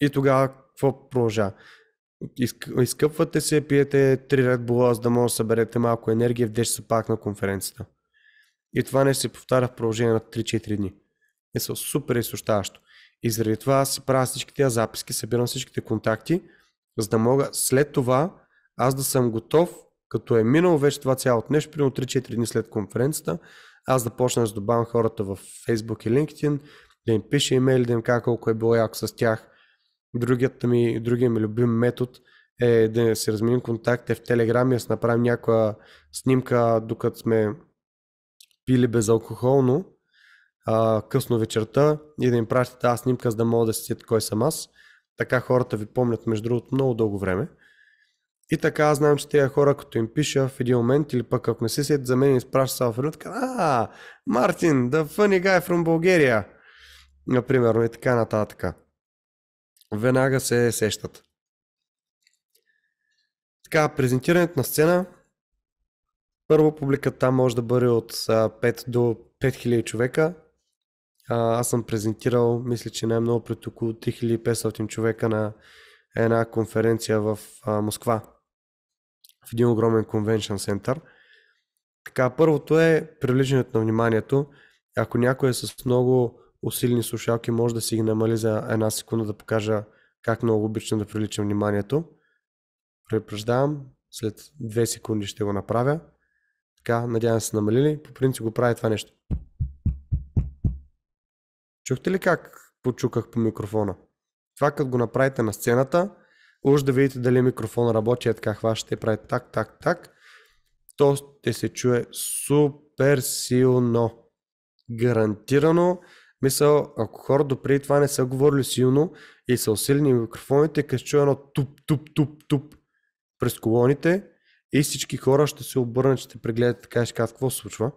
Speaker 1: И тогава какво продължа? Изкъпвате се, пиете 3 Red Bull, за да може да съберете малко енергия в 10 са пак на конференцията. И това не се повтаря в продължение на 3-4 дни. Е супер изсущаващо. И заради това аз си правя всички тези записки, събирам всичките контакти, за да мога след това аз да съм готов, като е минало вече това цялото нещо, примерно 3-4 дни след конференцията, аз да почна да добавям хората в Facebook и LinkedIn, да им пиша имейли, да им кажа колко е било яко с тях. Другият ми, другият ми любим метод е да се разменим контакт е в Telegram и да се направим някаква снимка, докато сме пили безалкохолно а, късно вечерта и да им пращате тази снимка, за да мога да си сият кой съм аз. Така хората ви помнят, между другото, много дълго време. И така аз знам, че тези хора, като им пиша в един момент или пък ако не се сият за мен и изпраща само в един а, Мартин, the funny guy from Bulgaria, например, и така нататък. Веднага се сещат. Така, презентирането на сцена. Първо публиката там може да бъде от 5 до 5000 човека. А, аз съм презентирал, мисля, че най-много пред около 3500 човека на една конференция в а, Москва, в един огромен конвеншън център. Така, първото е привличането на вниманието. Ако някой е с много усилени слушалки, може да си ги намали за една секунда да покажа как много обичам да привличам вниманието. Препреждавам, след 2 секунди ще го направя. Така, надявам се намалили. По принцип го прави това нещо. Чухте ли как почуках по микрофона? Това като го направите на сцената, уж да видите дали микрофон работи, е така хващате, правите так, так, так, то ще се чуе супер силно. Гарантирано, мисъл, ако хора допри това не са говорили силно и са усилени микрофоните, като чуе едно туп, туп, туп, туп през колоните и всички хора ще се обърнат, ще прегледат така и ще кажат какво се случва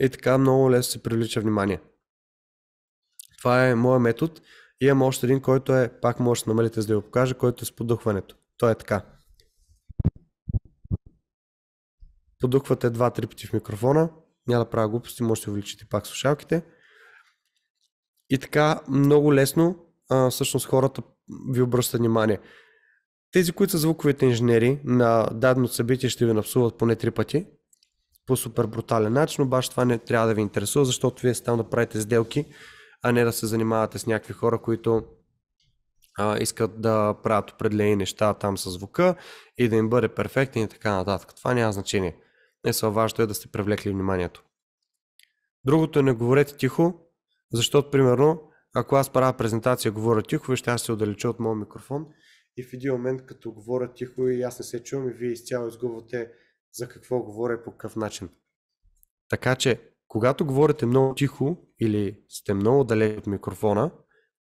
Speaker 1: и е така много лесно се привлича внимание. Това е моят метод. И имам още един, който е, пак може да намалите, за да го покажа, който е с подухването. Той е така. Подухвате два-три пъти в микрофона. Няма да правя глупости, може да увеличите пак слушалките. И така много лесно а, всъщност хората ви обръщат внимание. Тези, които са звуковите инженери на дадено събитие, ще ви напсуват поне три пъти, по супер брутален начин, обаче това не трябва да ви интересува, защото вие сте там да правите сделки, а не да се занимавате с някакви хора, които а, искат да правят определени неща там с звука и да им бъде перфектен и така нататък. Това няма значение. Не са важно е да сте привлекли вниманието. Другото е не говорете тихо, защото примерно ако аз правя презентация, говоря тихо, ще аз се отдалеча от моят микрофон и в един момент като говоря тихо и аз не се чувам и вие изцяло изгубвате за какво говоря и по какъв начин. Така че, когато говорите много тихо или сте много далеч от микрофона,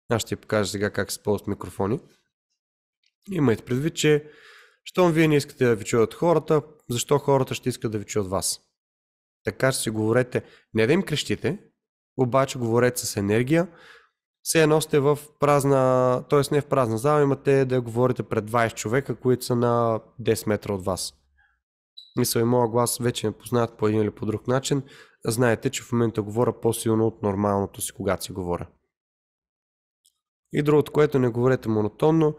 Speaker 1: аз ще ви покажа сега как се ползват микрофони, имайте предвид, че щом вие не искате да ви чуят хората, защо хората ще искат да ви чуят вас? Така че си говорете, не да им крещите, обаче говорете с енергия, все едно сте в празна, т.е. не в празна зала, имате да говорите пред 20 човека, които са на 10 метра от вас мисъл и моя глас вече ме познават по един или по друг начин, знаете, че в момента говоря по-силно от нормалното си, когато си говоря. И другото, което не говорете монотонно,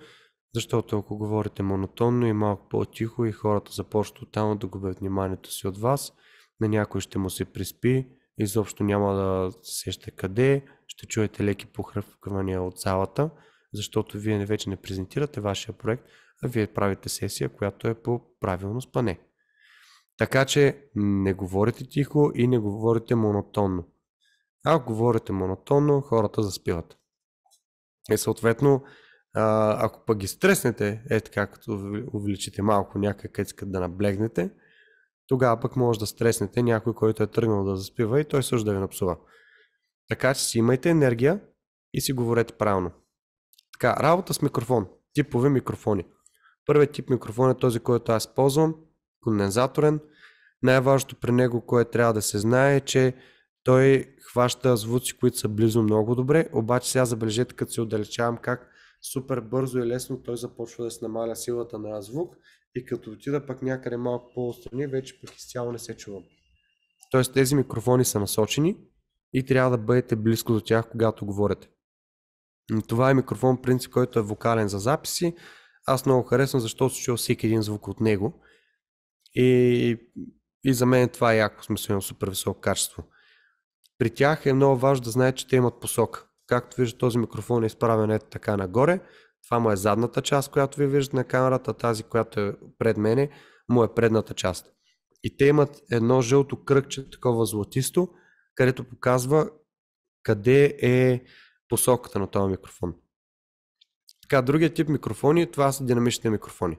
Speaker 1: защото ако говорите монотонно и малко по-тихо и хората започват оттално да губят вниманието си от вас, на някой ще му се приспи, изобщо няма да сеща къде, ще чуете леки похръпвания от залата, защото вие вече не презентирате вашия проект, а вие правите сесия, която е по правилно спане. Така че не говорите тихо и не говорите монотонно. Ако говорите монотонно, хората заспиват. И е, съответно, ако пък ги стреснете, е така, като увеличите малко някак където искат да наблегнете, тогава пък може да стреснете някой, който е тръгнал да заспива и той също да ви напсува. Така че си имайте енергия и си говорете правилно. Така, работа с микрофон. Типове микрофони. Първият тип микрофон е този, който аз ползвам кондензаторен. Най-важното при него, което трябва да се знае е, че той хваща звуци, които са близо много добре, обаче сега забележете, като се отдалечавам как супер бързо и лесно той започва да се намаля силата на звук и като отида пък някъде малко по острани вече пък изцяло не се чувам. Тоест тези микрофони са насочени и трябва да бъдете близко до тях, когато говорите. Това е микрофон принцип, който е вокален за записи. Аз много харесвам, защото слушал всеки един звук от него и, и за мен това е яко, смисъл супер високо качество. При тях е много важно да знаят, че те имат посока. Както виждате, този микрофон е изправен ето така нагоре. Това му е задната част, която ви виждате на камерата, тази, която е пред мене, му е предната част. И те имат едно жълто кръгче, такова златисто, където показва къде е посоката на този микрофон. Така, другия тип микрофони, това са динамичните микрофони.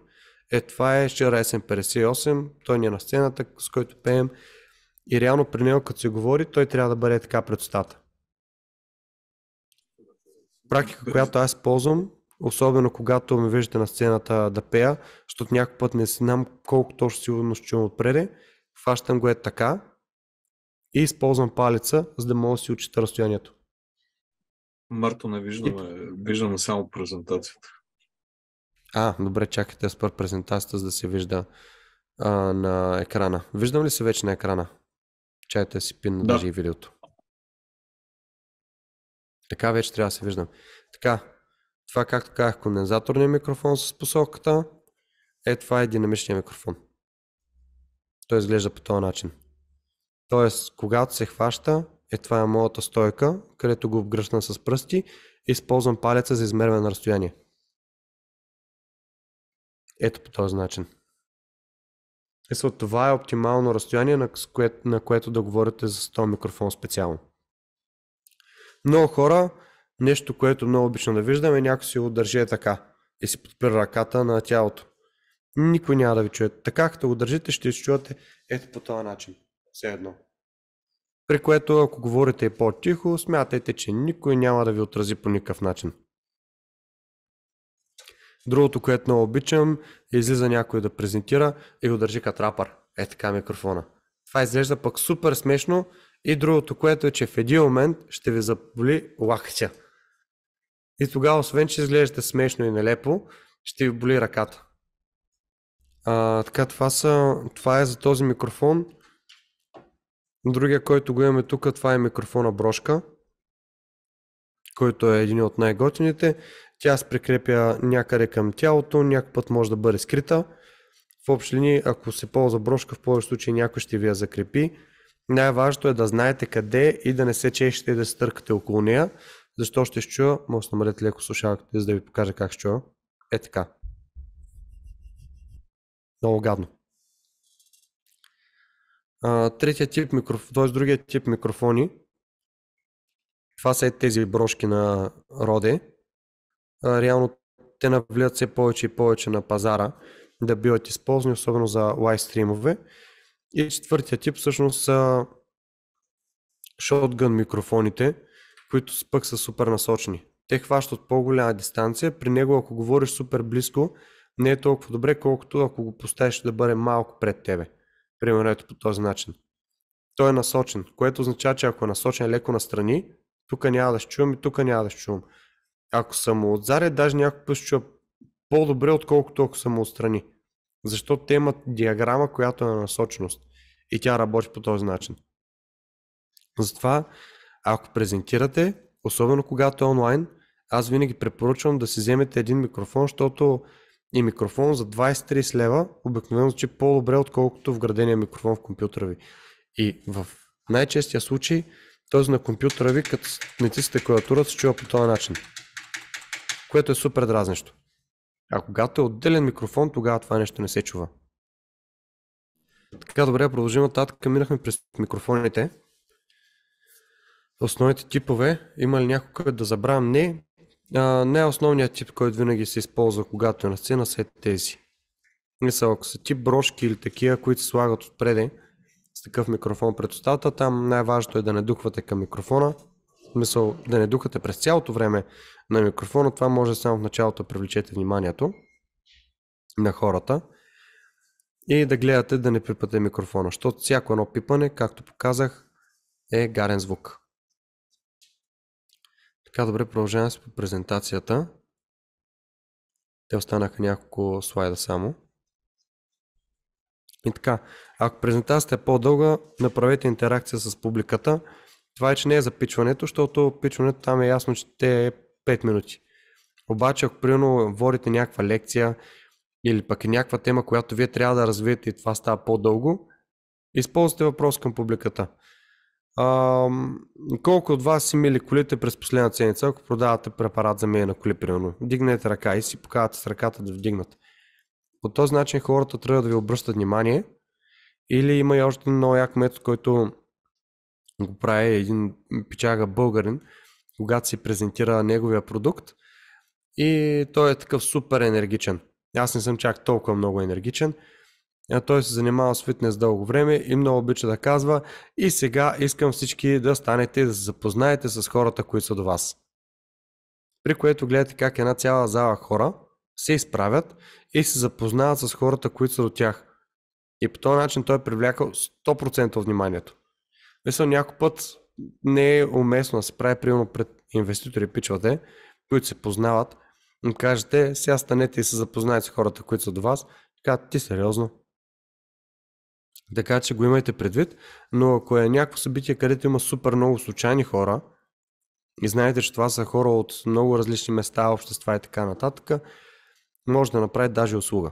Speaker 1: Е, това е Шерайсен 58, той ни е на сцената, с който пеем. И реално при него, като се говори, той трябва да бъде така пред устата. Практика, която аз ползвам, особено когато ме виждате на сцената да пея, защото някой път не знам колко точно сигурно ще чувам отпреде, хващам го е така и използвам палеца, за да мога да си отчита разстоянието. Марто, не виждаме, виждаме само презентацията. А, добре, чакайте, аз презентацията, за да се вижда а, на екрана. Виждам ли се вече на екрана? Чайте си пин, да. държи видеото. Така вече трябва да се виждам. Така, това както казах, кондензаторния микрофон с посоката. Е, това е динамичния микрофон. Той изглежда по този начин. Тоест, когато се хваща, е това е моята стойка, където го обгръщам с пръсти, и използвам палеца за измерване на разстояние. Ето по този начин. Ето това е оптимално разстояние, на което, на което да говорите за този микрофон специално. Много хора, нещо, което много обичам да виждаме, някой си удържи е така и си подпира ръката на тялото. Никой няма да ви чуе. Така, като го държите, ще се чуете ето по този начин. Все едно. При което, ако говорите по-тихо, смятайте, че никой няма да ви отрази по никакъв начин. Другото, което много обичам, е излиза някой да презентира и го държи като рапър. Е така е микрофона. Това изглежда пък супер смешно и другото, което е, че в един момент ще ви заболи лакътя. И тогава, освен че изглеждате смешно и нелепо, ще ви боли ръката. А, така, това, са, това е за този микрофон. Другия, който го имаме тук, това е микрофона Брошка, който е един от най-готините. Тя се прикрепя някъде към тялото, някой път може да бъде скрита. В общи линии, ако се ползва брошка, в повече случаи някой ще ви я закрепи. Най-важното е да знаете къде и да не се чешете и да се търкате около нея, защо ще чуя, може да намалете леко слушалките, за да ви покажа как ще чуя. Е така. Много гадно. А, третия тип микрофон, т.е. другия тип микрофони. Това са е тези брошки на Роде а, реално те навлият все повече и повече на пазара да биват използвани, особено за лайв стримове. И четвъртия тип всъщност са шотгън микрофоните, които пък са супер насочни. Те хващат по-голяма дистанция. При него, ако говориш супер близко, не е толкова добре, колкото ако го поставиш да бъде малко пред тебе. Примерно ето по този начин. Той е насочен, което означава, че ако е насочен леко настрани, тук няма да чувам и тук няма да чувам ако съм отзаря, даже някой път ще чуя по-добре, отколкото ако съм отстрани. Защото те имат диаграма, която е на насоченост. И тя работи по този начин. Затова, ако презентирате, особено когато е онлайн, аз винаги препоръчвам да си вземете един микрофон, защото и микрофон за 20-30 лева обикновено звучи по-добре, отколкото вградения микрофон в компютъра ви. И в най-честия случай, този на компютъра ви, като не стискате клавиатурата, се чува по този начин което е супер дразнещо. А когато е отделен микрофон, тогава това нещо не се чува. Така, добре, продължим нататък. Минахме през микрофоните. Основните типове. Има ли някой, който да забравям? Не. А, не е основният тип, който винаги се използва, когато е на сцена, са тези. Мисля, ако са тип брошки или такива, които се слагат отпреде с такъв микрофон пред устата, там най-важното е да не духвате към микрофона, смисъл да не духате през цялото време на микрофона, това може само в началото да привлечете вниманието на хората и да гледате да не пипате микрофона, защото всяко едно пипане, както показах, е гарен звук. Така, добре, продължаваме с презентацията. Те останаха няколко слайда само. И така, ако презентацията е по-дълга, направете интеракция с публиката. Това е, че не е за пичването, защото пичването там е ясно, че те е 5 минути. Обаче, ако примерно водите някаква лекция или пък е някаква тема, която вие трябва да развиете и това става по-дълго, използвате въпрос към публиката. А, колко от вас си мили колите през последната седмица, ако продавате препарат за мие на коли, примерно? Дигнете ръка и си показвате с ръката да вдигнат. По този начин хората трябва да ви обръщат внимание. Или има и още много як метод, който го прави един печага българин, когато си презентира неговия продукт и той е такъв супер енергичен. Аз не съм чак толкова много енергичен. А той се занимава с фитнес дълго време и много обича да казва и сега искам всички да станете и да се запознаете с хората, които са до вас. При което гледате как една цяла зала хора се изправят и се запознават с хората, които са до тях. И по този начин той е привлякал 100% вниманието. Мисля, някой път не е уместно да се прави примерно пред инвеститори, пичвате, които се познават, но кажете, сега станете и се запознаете с хората, които са до вас, така ти сериозно. Така че го имайте предвид, но ако е някакво събитие, където има супер много случайни хора, и знаете, че това са хора от много различни места, общества и така нататък, може да направите даже услуга.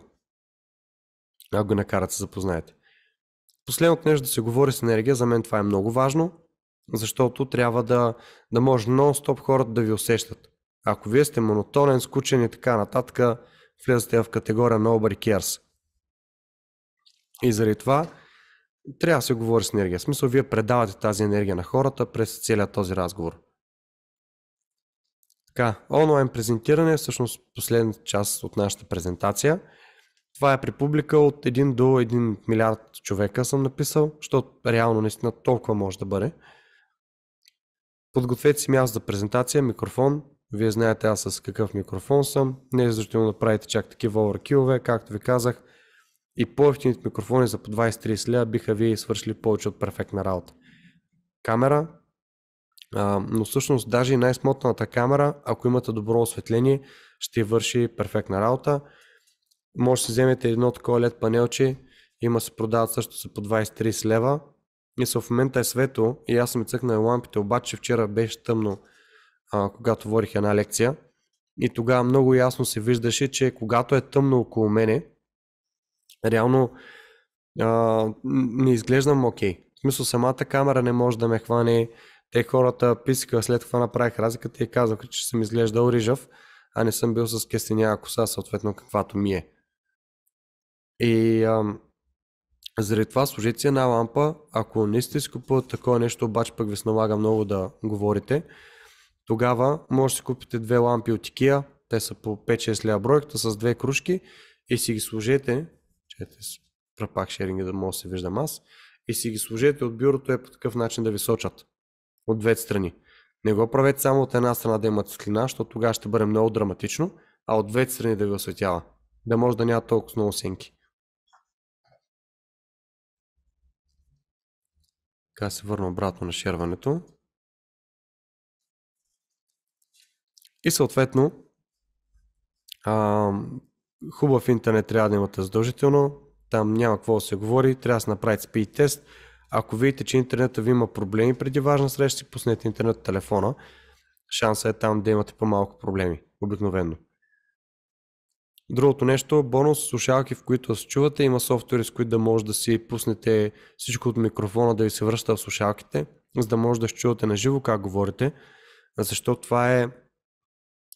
Speaker 1: Ако го накарат се запознаете. Последното нещо да се говори с енергия, за мен това е много важно, защото трябва да, да може нон-стоп хората да ви усещат. Ако вие сте монотонен, скучен и така нататък, влезате в категория Nobody Cares. И заради това трябва да се говори с енергия. В смисъл, вие предавате тази енергия на хората през целият този разговор. Така, онлайн презентиране е всъщност последната част от нашата презентация – това е при публика от 1 до 1 милиард човека съм написал, защото реално наистина толкова може да бъде. Подгответе си място за презентация, микрофон. Вие знаете аз с какъв микрофон съм. Не е защото да правите чак такива overkillове, както ви казах. И по-ефтините микрофони за по 20-30 лева биха вие свършили повече от перфектна работа. Камера, а, но всъщност даже и най-смотната камера, ако имате добро осветление, ще върши перфектна работа може да си вземете едно такова лед панелче, има се продават също са по 20-30 лева. И са в момента е светло и аз съм цъкнал лампите, обаче вчера беше тъмно, а, когато водих една лекция. И тогава много ясно се виждаше, че когато е тъмно около мене, реално а, не изглеждам окей. Okay. В смисъл самата камера не може да ме хване. Те хората писаха след това направих разликата и казаха, че съм изглеждал рижав, а не съм бил с кестеня коса, съответно каквато ми е. И ам, заради това служете си една лампа, ако не сте си купуват такова нещо, обаче пък ви се налага много да говорите, тогава може да си купите две лампи от IKEA, те са по 5-6 лева бройката с две кружки и си ги сложете, чете пропак шеринга да мога да се виждам аз, и си ги сложете от бюрото е по такъв начин да ви сочат от двете страни. Не го правете само от една страна да имате светлина, защото тогава ще бъде много драматично, а от двете страни да ви осветява. Да може да няма толкова много сенки. Така се върна обратно на шерването. И съответно, а, хубав интернет трябва да имате задължително. Там няма какво да се говори. Трябва да се направи speed тест. Ако видите, че интернета ви има проблеми преди важна среща, си пуснете интернет телефона. Шанса е там да имате по-малко проблеми, обикновено. Другото нещо, бонус, слушалки, в които се чувате, има софтуери, с които да може да си пуснете всичко от микрофона да ви се връща в слушалките, за да може да се чувате на живо как говорите, защото това е,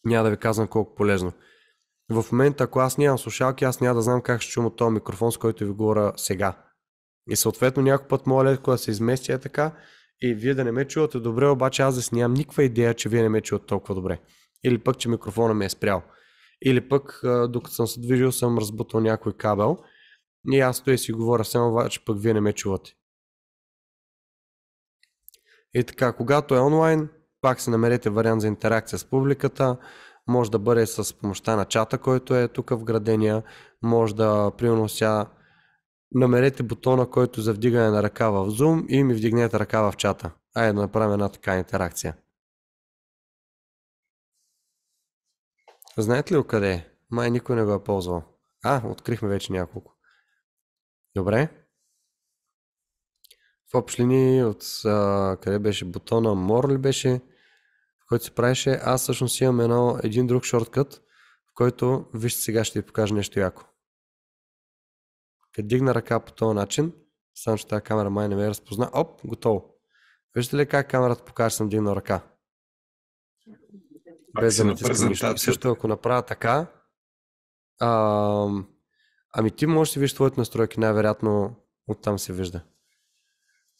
Speaker 1: няма да ви казвам колко полезно. В момента, ако аз нямам слушалки, аз няма да знам как ще чувам от този микрофон, с който ви говоря сега. И съответно някой път моля леко да се измести е така и вие да не ме чувате добре, обаче аз да си нямам никаква идея, че вие не ме чувате толкова добре. Или пък, че микрофона ми е спрял. Или пък, докато съм се движил, съм разбутал някой кабел и аз стоя си говоря, само обаче пък вие не ме чувате. И така, когато е онлайн, пак си намерете вариант за интеракция с публиката. Може да бъде с помощта на чата, който е тук в градения. Може да, примерно сега, намерете бутона, който за вдигане на ръка в Zoom и ми вдигнете ръка в чата. Айде да направим една така интеракция. Знаете ли откъде Май никой не го е ползвал. А, открихме вече няколко. Добре. В общи линии от а, къде беше бутона Морли ли беше, в който се правеше. Аз всъщност имам едно, един друг шорткът, в който, вижте сега ще ви покажа нещо яко. Къде дигна ръка по този начин, само че тази камера май не ме е разпозна. Оп, готово. Вижте ли как камерата покаже, че съм дигнал ръка? без да натискам нищо. Също ако направя така, а, ами ти можеш да видиш твоите настройки, най-вероятно оттам се вижда.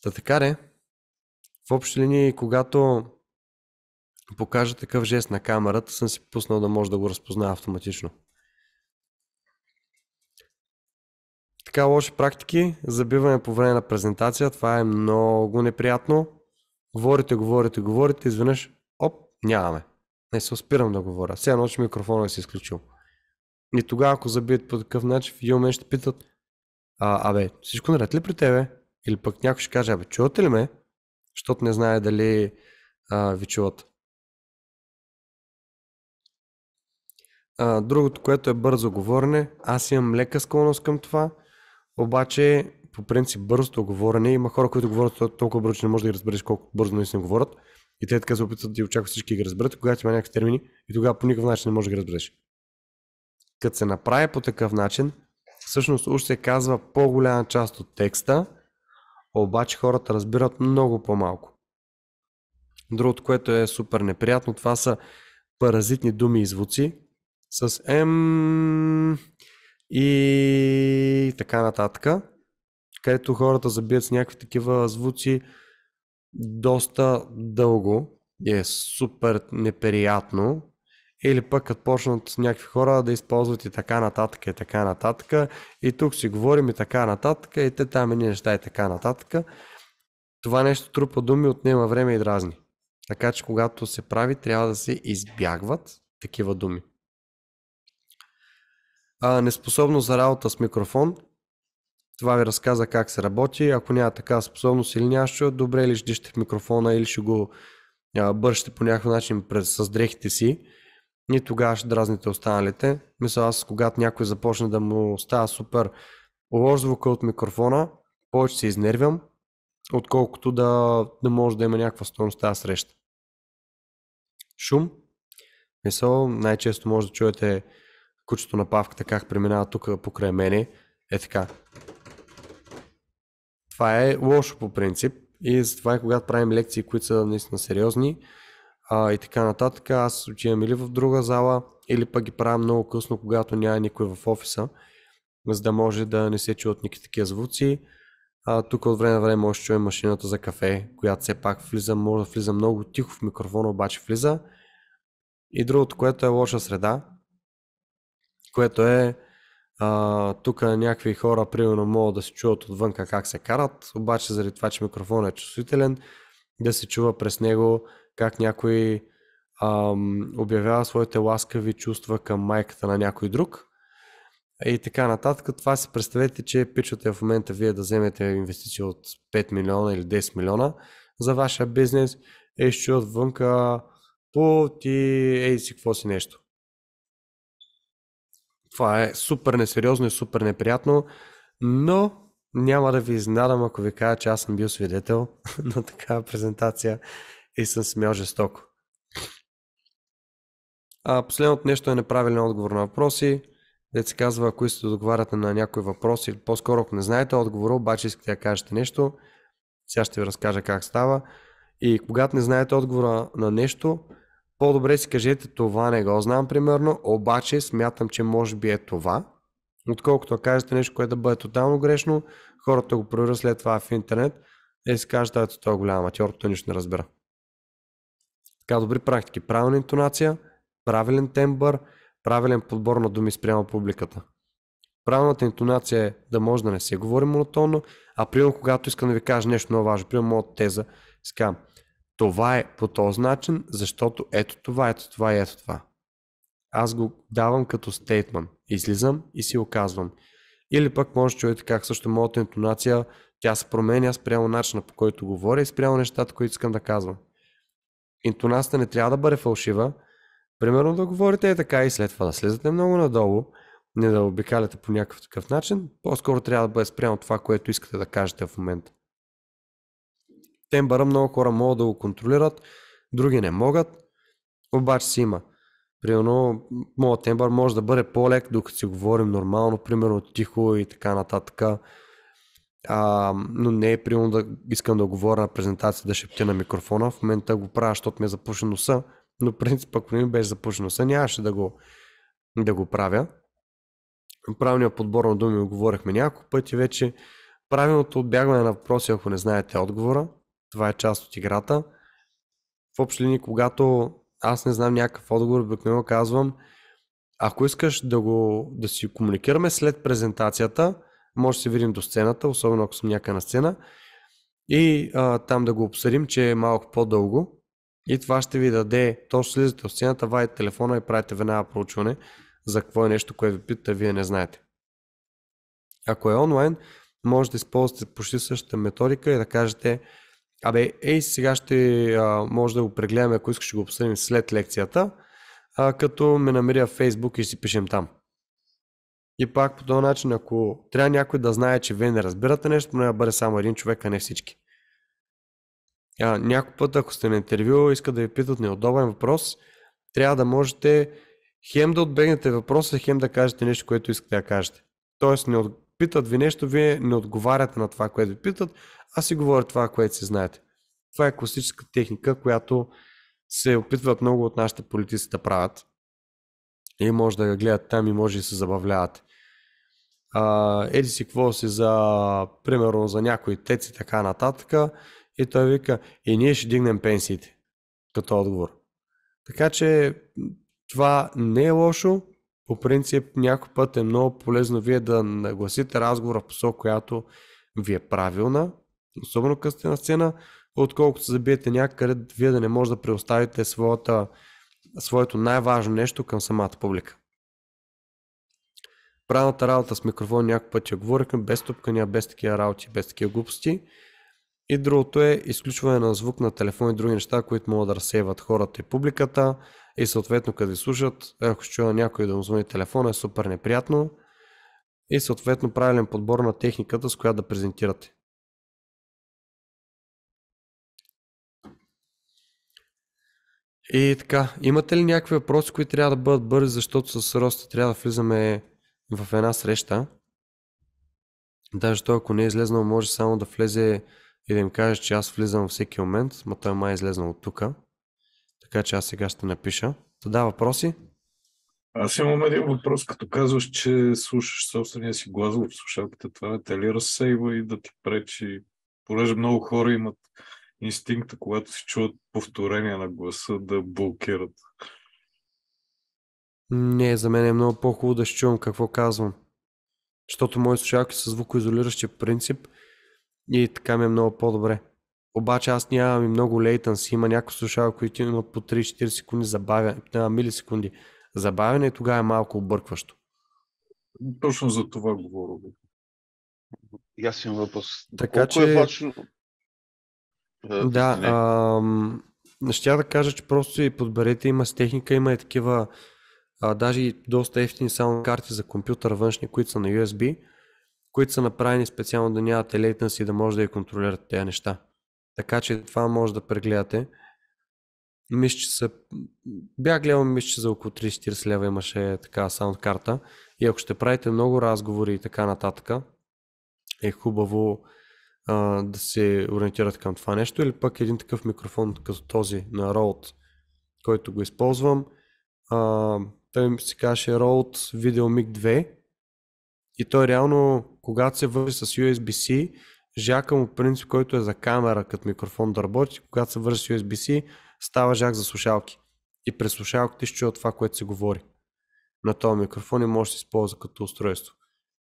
Speaker 1: Та така не. в общи линии, когато покажа такъв жест на камерата, съм си пуснал да може да го разпознава автоматично. Така лоши практики, забиване по време на презентация, това е много неприятно. Говорите, говорите, говорите, изведнъж, оп, нямаме не се спирам да говоря. Сега нощ микрофона си изключил. И тогава, ако забият по такъв начин, в един момент ще питат, а, абе, всичко наред ли при тебе? Или пък някой ще каже, абе, чувате ли ме? Защото не знае дали а, ви чуват. А, другото, което е бързо говорене, аз имам лека склонност към това, обаче по принцип бързото говорене, има хора, които говорят толкова бързо, че не може да ги разбереш колко бързо наистина говорят. И те така се опитват да ти очакват всички да ги разберат, когато има някакви термини и тогава по никакъв начин не можеш да ги разбереш. Като се направи по такъв начин, всъщност уж се казва по-голяма част от текста, обаче хората разбират много по-малко. Другото, което е супер неприятно, това са паразитни думи и звуци с М и така нататък, където хората забият с някакви такива звуци, доста дълго и е супер неприятно. Или пък като почнат някакви хора да използват и така нататък и така нататък. И тук си говорим и така нататък и те там едни неща и така нататък. Това нещо трупа думи, отнема време и дразни. Така че когато се прави, трябва да се избягват такива думи. А, неспособност за работа с микрофон. Това ви разказа как се работи. Ако няма така способност или няма, ще добре или ще в микрофона или ще го бършите по някакъв начин през, с дрехите си и тогава ще дразните останалите. Мисля, аз когато някой започне да му става супер лош звука от микрофона, повече се изнервям, отколкото да, да може да има някаква стойност тази среща. Шум. Мисъл, най-често може да чуете кучето на павката как преминава тук покрай мене. Е така това е лошо по принцип и затова е когато правим лекции, които са наистина сериозни а, и така нататък, аз отивам или в друга зала, или пък ги правя много късно, когато няма никой в офиса, за да може да не се чуват никакви такива звуци. А, тук от време на време може да чуем машината за кафе, която все пак влиза, може да влиза много тихо в микрофона, обаче влиза. И другото, което е лоша среда, което е а, тук някакви хора, примерно, могат да се чуват отвън, как се карат, обаче заради това, че микрофонът е чувствителен, да се чува през него как някой а, обявява своите ласкави чувства към майката на някой друг. И така нататък. Това си представете, че пичвате в момента вие да вземете инвестиция от 5 милиона или 10 милиона за вашия бизнес, и ще чуят вънка по ти, ей си, какво си нещо. Това е супер несериозно и супер неприятно, но няма да ви изнадам, ако ви кажа, че аз съм бил свидетел [laughs] на такава презентация и съм смял жестоко. А последното нещо е неправилен отговор на въпроси. Де се казва, ако искате да отговаряте на някой въпрос или по-скоро ако не знаете отговора, обаче искате да кажете нещо, сега ще ви разкажа как става. И когато не знаете отговора на нещо, по-добре си кажете това не го знам примерно, обаче смятам, че може би е това, отколкото кажете нещо, което да бъде тотално грешно, хората го проверят след това е в интернет и си кажат, ето това е голям аматьор, той нищо не разбира. Така, добри практики, правилна интонация, правилен тембър, правилен подбор на думи спрямо публиката. Правилната интонация е да може да не се говори монотонно, а примерно когато искам да ви кажа нещо много важно, примерно моята теза, скам. Това е по този начин, защото ето това, ето това и ето това. Аз го давам като стейтман. Излизам и си оказвам. Или пък може да чуете как също моята интонация, тя се променя спрямо начина по който говоря и спрямо нещата, които искам да казвам. Интонацията не трябва да бъде фалшива. Примерно да говорите е така и след това да слезате много надолу, не да обикаляте по някакъв такъв начин. По-скоро трябва да бъде спрямо това, което искате да кажете в момента тембъра много хора могат да го контролират, други не могат, обаче си има. Примерно, моят тембър може да бъде по-лек, докато си говорим нормално, примерно тихо и така нататък. А, но не е примерно да искам да говоря на презентация, да шепти на микрофона. В момента го правя, защото ми е запушен носа, но принцип, ако не ми беше запушен носа, нямаше да го, да го правя. Правилният подбор на думи го говорихме няколко пъти вече. Правилното отбягване на въпроси, ако не знаете отговора, това е част от играта. В общи линии, когато аз не знам някакъв отговор, обикновено казвам, ако искаш да, го, да си комуникираме след презентацията, може да се видим до сцената, особено ако съм някъде на сцена, и а, там да го обсъдим, че е малко по-дълго. И това ще ви даде, точно слизате от сцената, вадите телефона и правите веднага проучване за какво е нещо, което ви питате, вие не знаете. Ако е онлайн, може да използвате почти същата методика и да кажете, Абе, ей, сега ще а, може да го прегледаме, ако искаш, ще го обсъдим след лекцията, а, като ме намеря в Facebook и си пишем там. И пак по този начин, ако трябва някой да знае, че вие не разбирате нещо, поне да бъде само един човек, а не всички. А, някой път, ако сте на интервю, искат да ви питат неудобен въпрос, трябва да можете хем да отбегнете въпроса, хем да кажете нещо, което искате да кажете. Тоест, не, от... Питат ви нещо, вие не отговаряте на това, което ви питат, а си говорят това, което си знаете. Това е класическа техника, която се опитват много от нашите политици да правят. И може да я гледат там и може да се забавляват. еди си какво си за, примерно, за някои тец и така нататък. И той вика, и «Е, ние ще дигнем пенсиите. Като отговор. Така че това не е лошо, по принцип някой път е много полезно вие да нагласите разговора в посока, която ви е правилна, особено като сте на сцена, отколкото се забиете някъде, вие да не може да предоставите своята, своето най-важно нещо към самата публика. Правилната работа с микрофон път я говорихме, без тупкания, без такива работи, без такива глупости. И другото е изключване на звук на телефон и други неща, които могат да разсейват хората и публиката. И съответно, като ви слушат, ако ще чуя някой да му звъни телефона, е супер неприятно. И съответно, правилен подбор на техниката, с която да презентирате. И така, имате ли някакви въпроси, които трябва да бъдат бързи, защото с Роста трябва да влизаме в една среща? Даже той, ако не е излезнал, може само да влезе и да им каже, че аз влизам всеки момент, ма той май е излезнал от тука така че аз сега ще напиша. Тада въпроси? Аз имам един въпрос, като казваш, че слушаш собствения си глас в слушалката. Това не те ли разсейва и да ти пречи? Понеже много хора имат инстинкта, когато се чуват повторения на гласа, да блокират. Не, за мен е много по-хубаво да чувам какво казвам. Защото моите слушалки са звукоизолиращи принцип и така ми е много по-добре. Обаче аз нямам и много лейтънси. Има някои слушава, които имат по 3-4 секунди забавяне, милисекунди забавяне и тогава е малко объркващо. Точно за това говоря. Ясен имам въпрос. Така Колко е че... Е важно... Да, ам... Щях да кажа, че просто и подберете, има с техника, има и такива а, даже и доста ефтини само карти за компютър външни, които са на USB, които са направени специално да нямате latency и да може да я контролирате тези неща. Така че това може да прегледате. Мисля, че са... Бях гледал, мисля, че за около 30-40 лева имаше така саундкарта И ако ще правите много разговори и така нататък, е хубаво а, да се ориентират към това нещо. Или пък един такъв микрофон като този на Rode, който го използвам. А, той се казваше Rode VideoMic 2 и той реално, когато се върви с USB-C, жака му принцип, който е за камера като микрофон да работи, когато се върши USB-C, става жак за слушалки. И през слушалките ще чуя това, което се говори на този микрофон и може да се използва като устройство.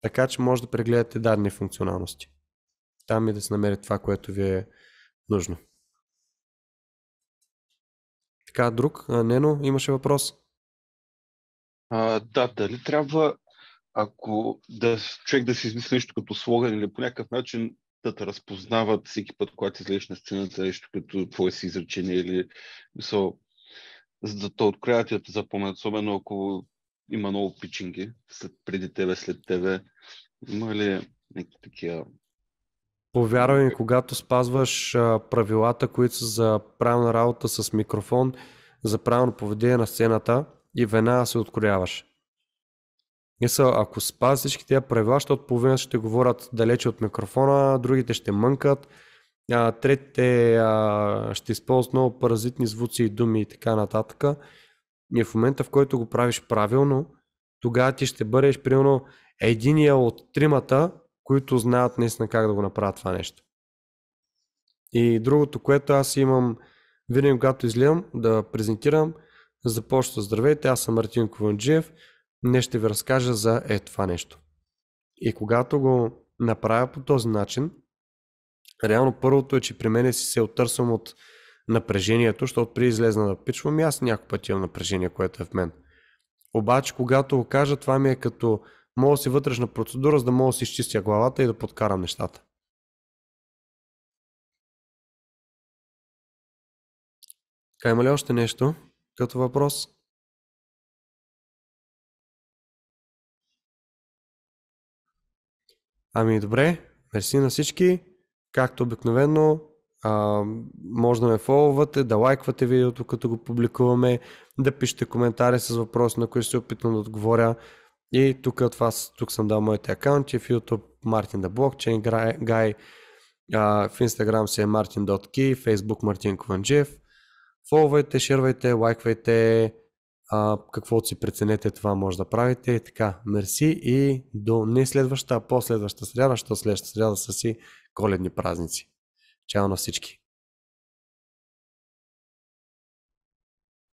Speaker 1: Така че може да прегледате дадени функционалности. Там и да се намери това, което ви е нужно. Така, друг, Нено, имаше въпрос? А, да, дали трябва, ако да, човек да си измисли нещо като слоган или по някакъв начин да те разпознават всеки път, когато излезеш на сцената, нещо като твое си изречение или so, за да те откроят и да те запомнят, особено ако има много пичинги след, преди тебе, след тебе. Има ли някакви такива Повярвай ми, когато спазваш правилата, които са за правилна работа с микрофон, за правилно поведение на сцената и веднага се открояваш. Мисъл, ако спазя всички тези правила, защото половина ще говорят далече от микрофона, другите ще мънкат, а, третите а, ще използват много паразитни звуци и думи и така нататък. И в момента, в който го правиш правилно, тогава ти ще бъдеш примерно единия от тримата, които знаят наистина как да го направят това нещо. И другото, което аз имам, винаги когато излизам да презентирам, започва здравейте, аз съм Мартин Кованджиев, не ще ви разкажа за е това нещо. И когато го направя по този начин, реално първото е, че при мен си се оттърсвам от напрежението, защото при излезна да пичвам и аз няколко път имам напрежение, което е в мен. Обаче, когато го кажа, това ми е като мога си вътрешна процедура, за да мога да си изчистя главата и да подкарам нещата. Така има ли още нещо като въпрос? Ами добре, мерси на всички. Както обикновено, а, може да ме фолвате, да лайквате видеото, като го публикуваме, да пишете коментари с въпроси, на които се опитвам да отговоря. И тук от вас, тук съм дал моите акаунти в YouTube Мартин Blockchain Guy, гай, в Instagram си е Martin.key, Facebook Мартин Кованджиев. Фолвайте, шервайте, лайквайте, а, каквото си преценете това може да правите. И така, мерси и до не следваща, а последваща среда, защото следваща среда са си коледни празници. Чао на всички!